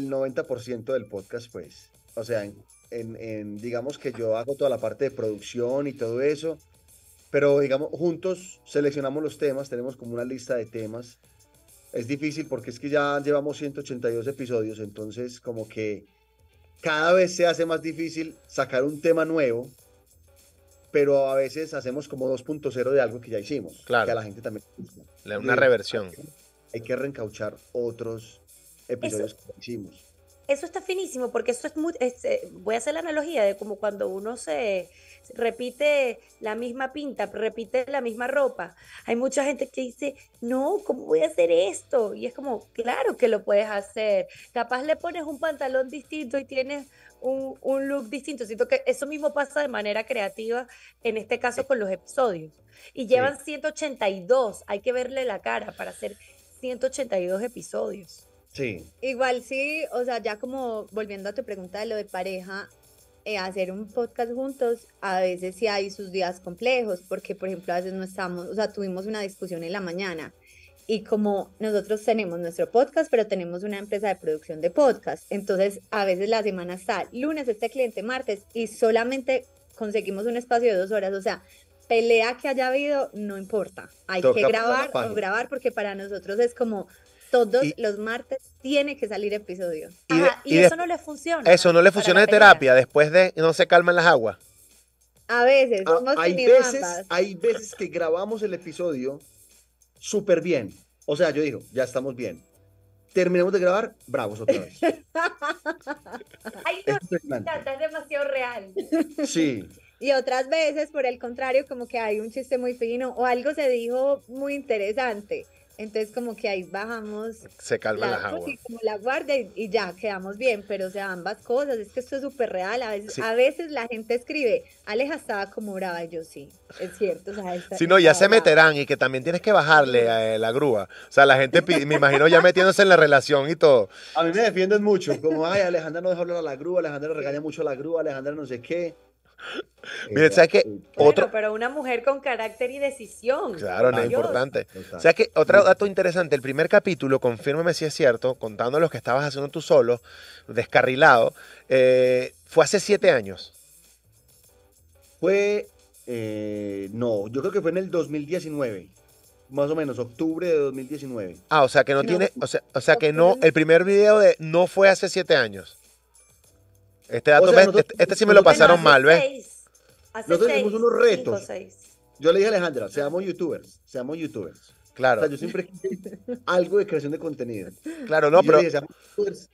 90% del podcast, pues. O sea, digamos que yo hago toda la parte de producción y todo eso, pero digamos, juntos seleccionamos los temas, tenemos como una lista de temas es difícil porque es que ya llevamos 182 episodios, entonces como que cada vez se hace más difícil sacar un tema nuevo, pero a veces hacemos como 2.0 de algo que ya hicimos, claro. que a la gente también le una reversión. Hay que, reencauchar otros episodios que que hicimos eso está finísimo porque eso es, muy, eh, voy a hacer la analogía de como cuando uno se repite la misma pinta, repite la misma ropa. Hay mucha gente que dice, no, ¿cómo voy a hacer esto? Y es como, claro que lo puedes hacer. Capaz le pones un pantalón distinto y tienes un, look distinto. Siento que eso mismo pasa de manera creativa, en este caso con los episodios. Y llevan 182, hay que verle la cara para hacer 182 episodios. Sí. Igual sí, o sea, ya como volviendo a tu pregunta de lo de pareja, eh, hacer un podcast juntos, a veces sí hay sus días complejos, porque por ejemplo a veces no estamos, o sea, tuvimos una discusión en la mañana y como nosotros tenemos nuestro podcast, pero tenemos una empresa de producción de podcast, entonces a veces la semana está lunes este cliente, martes y solamente conseguimos un espacio de dos horas, o sea, pelea que haya habido, no importa, hay que grabar o grabar porque para nosotros es como todos los martes tiene que salir episodio. Y, eso no le funciona. Eso no le funciona de terapia, después de no se calman las aguas. A veces, ah, hay veces, hay veces que grabamos el episodio súper bien. O sea, yo digo, ya estamos bien. Terminamos de grabar, bravos otra vez. Ay, no, es demasiado real. Sí. Y otras veces, por el contrario, como que hay un chiste muy fino o algo se dijo muy interesante entonces como que ahí bajamos. Se calma la, agua. como la guardia y, ya quedamos bien, pero o sea, ambas cosas, es que esto es súper real. A veces, a veces la gente escribe, Aleja estaba como brava, yo sí, es cierto. O sea, si no, ya se meterán y que también tienes que bajarle a, eh, la grúa. O sea, la gente, me imagino ya metiéndose en la relación y todo. A mí me defienden mucho, como, ay, Alejandra no dejó hablar a la grúa, Alejandra regaña mucho a la grúa, Alejandra no sé qué. [LAUGHS] Mire, ¿sabes Otro... pero una mujer con carácter y decisión. Claro, no es importante. O sea que otro dato interesante, el primer capítulo, confírmame si es cierto, contando los que estabas haciendo tú solo, descarrilado, eh, fue hace siete años. Fue, eh, no, yo creo que fue en el 2019 más o menos octubre de 2019. Ah, o sea que no, tiene, o sea, o sea que no, el primer video de no fue hace siete años. Este, dato este, este, sí me lo pasaron mal, ¿ves? Nosotros seis, unos retos. yo le dije a Alejandra, seamos youtubers, seamos youtubers. Claro. O sea, yo siempre algo de creación de contenido. Claro, no, pero. y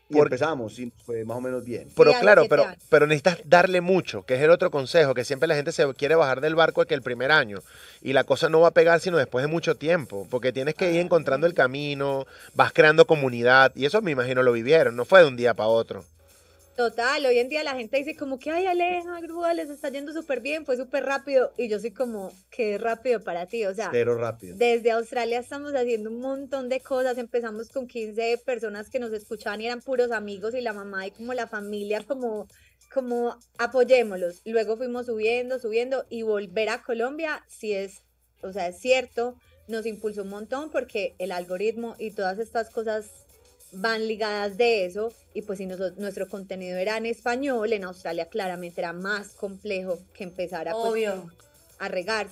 empezamos y fue más o menos bien. Pero claro, pero, pero necesitas darle mucho, que es el otro consejo, que siempre la gente se quiere bajar del barco que el primer año. Y la cosa no va a pegar sino después de mucho tiempo, porque tienes que ir ah, encontrando el camino, vas creando comunidad, y eso me imagino lo vivieron, no fue de un día para otro. Total, hoy en día la gente dice como que, ay, Aleja, grúa, les está yendo súper bien, fue súper rápido. Y yo soy como, qué rápido para ti, o sea. Pero rápido. Desde Australia estamos haciendo un montón de cosas. Empezamos con 15 personas que nos escuchaban y eran puros amigos y la mamá y como la familia, como, como apoyémoslos. Luego fuimos subiendo, subiendo y volver a Colombia, si es, o sea, es cierto, nos impulsó un montón porque el algoritmo y todas estas cosas van ligadas de eso y pues si nuestro contenido era en español, en Australia claramente era más complejo que empezar a, Pues,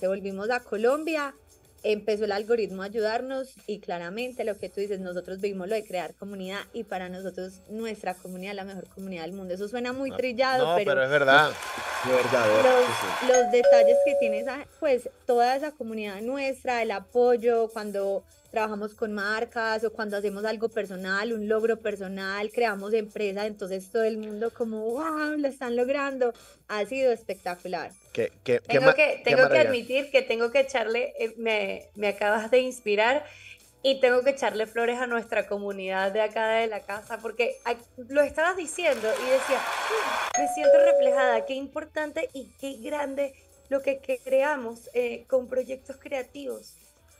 Volvimos a Colombia, empezó el algoritmo a ayudarnos y claramente lo que tú dices, nosotros vimos lo de crear comunidad y para nosotros nuestra comunidad la mejor comunidad del mundo. Eso suena muy trillado, no, pero, es verdad. los, detalles que tienes pues toda esa comunidad nuestra, el apoyo, cuando trabajamos con marcas o cuando hacemos algo personal, un logro personal, creamos empresa, entonces todo el mundo como, wow, lo están logrando. Ha sido espectacular. tengo que, admitir que tengo que echarle, eh, me, me acabas de inspirar y tengo que echarle flores a nuestra comunidad de acá de la casa porque lo estabas diciendo y decía, mm, me siento reflejada, qué importante y qué grande lo que, creamos eh, con proyectos creativos.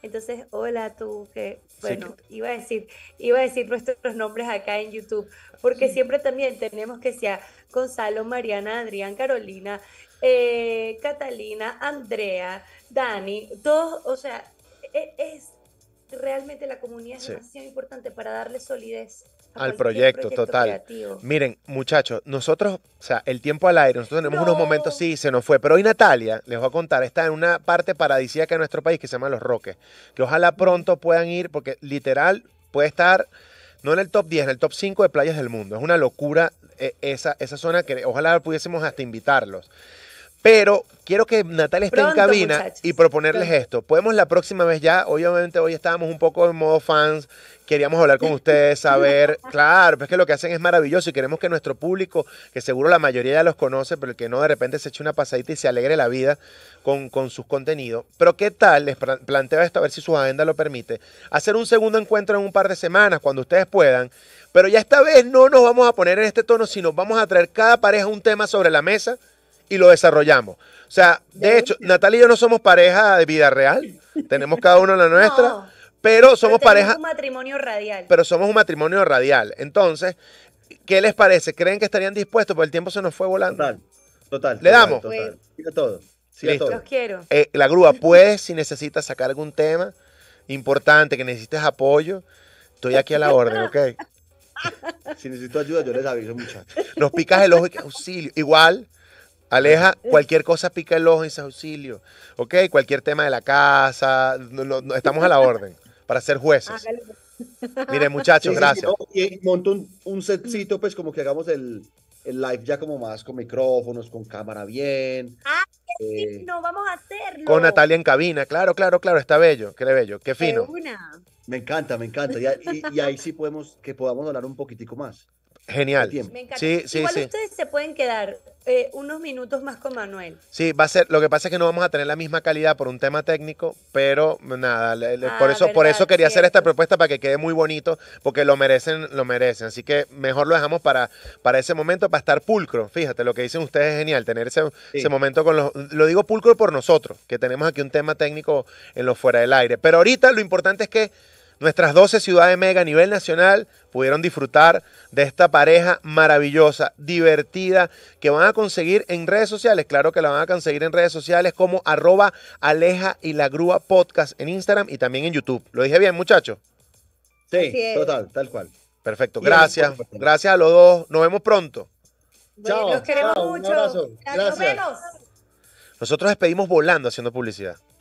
Entonces, hola tú, que bueno, iba a decir, iba a decir nuestros nombres acá en YouTube, porque siempre también tenemos que sea Gonzalo, Mariana, Adrián, Carolina, eh, Catalina, Andrea, Dani, todos, o sea, e, es, realmente la comunidad es demasiado importante para darle solidez al proyecto, total. Miren, muchachos, nosotros, o sea, el tiempo al aire, nosotros tenemos unos momentos, sí, se nos fue, pero hoy Natalia, les voy a contar, está en una parte paradisíaca de nuestro país que se llama Los Roques, que ojalá pronto puedan ir, porque literal puede estar, no en el top 10, en el top 5 de playas del mundo. Es una locura eh, esa, esa zona que ojalá pudiésemos hasta invitarlos. Pero quiero que Natalia esté en cabina y proponerles esto. Podemos la próxima vez ya, obviamente hoy estábamos un poco en modo fans, queríamos hablar con ustedes, saber, [LAUGHS] claro, es pues que lo que hacen es maravilloso y queremos que nuestro público, que seguro la mayoría ya los conoce, pero el que no de repente se eche una pasadita y se alegre la vida con, con sus contenidos. Pero qué tal, les planteo esto a ver si su agenda lo permite, hacer un segundo encuentro en un par de semanas, cuando ustedes puedan, pero ya esta vez no nos vamos a poner en este tono, sino vamos a traer cada pareja un tema sobre la mesa y lo desarrollamos. O sea, de hecho, Natalia y yo no somos pareja de vida real, [LAUGHS] tenemos cada uno la nuestra. pero somos pareja. un matrimonio radial. Pero somos un matrimonio radial. Entonces, ¿qué les parece? ¿Creen que estarían dispuestos? Porque el tiempo se nos fue volando. Total, total. ¿Le damos? Total, pues, todo A todos. Los quiero. Eh, la grúa, pues si necesitas sacar algún tema importante, que necesites apoyo, estoy aquí a la orden, ¿ok? [LAUGHS] si necesito ayuda, yo les aviso, muchachos. Nos picas el ojo y que auxilio. Igual, Aleja eh. cualquier cosa, pica el ojo en su auxilio. ¿Ok? Cualquier tema de la casa. estamos a la orden para ser jueces. Miren, muchachos, gracias. y monto un, setcito, pues como que hagamos el, live ya como más con micrófonos, con cámara bien. Ah, qué eh, fino, vamos a hacerlo. Con Natalia en cabina, claro, claro, claro, está bello, qué bello, qué fino. Me encanta, me encanta. Y, y ahí sí podemos, que podamos hablar un poquitico más. Genial. Me Sí, sí, Igual ustedes se pueden quedar eh, unos minutos más con Manuel. Sí, va a ser. Lo que pasa es que no vamos a tener la misma calidad por un tema técnico, pero nada, por ah, eso, por eso quería hacer esta propuesta para que quede muy bonito, porque lo merecen, lo merecen. Así que mejor lo dejamos para, para ese momento, para estar pulcro. Fíjate, lo que dicen ustedes es genial, tener ese, ese momento con los. Lo digo pulcro por nosotros, que tenemos aquí un tema técnico en lo fuera del aire. Pero ahorita lo importante es que Nuestras 12 ciudades mega a nivel nacional pudieron disfrutar de esta pareja maravillosa, divertida, que van a conseguir en redes sociales. Claro que la van a conseguir en redes sociales como arroba aleja y la grúa podcast en Instagram y también en YouTube. ¿Lo dije bien, muchachos? Sí, total, tal cual. Perfecto, gracias. Gracias a los dos. Nos vemos pronto. los queremos mucho. Gracias. Nosotros despedimos volando haciendo publicidad.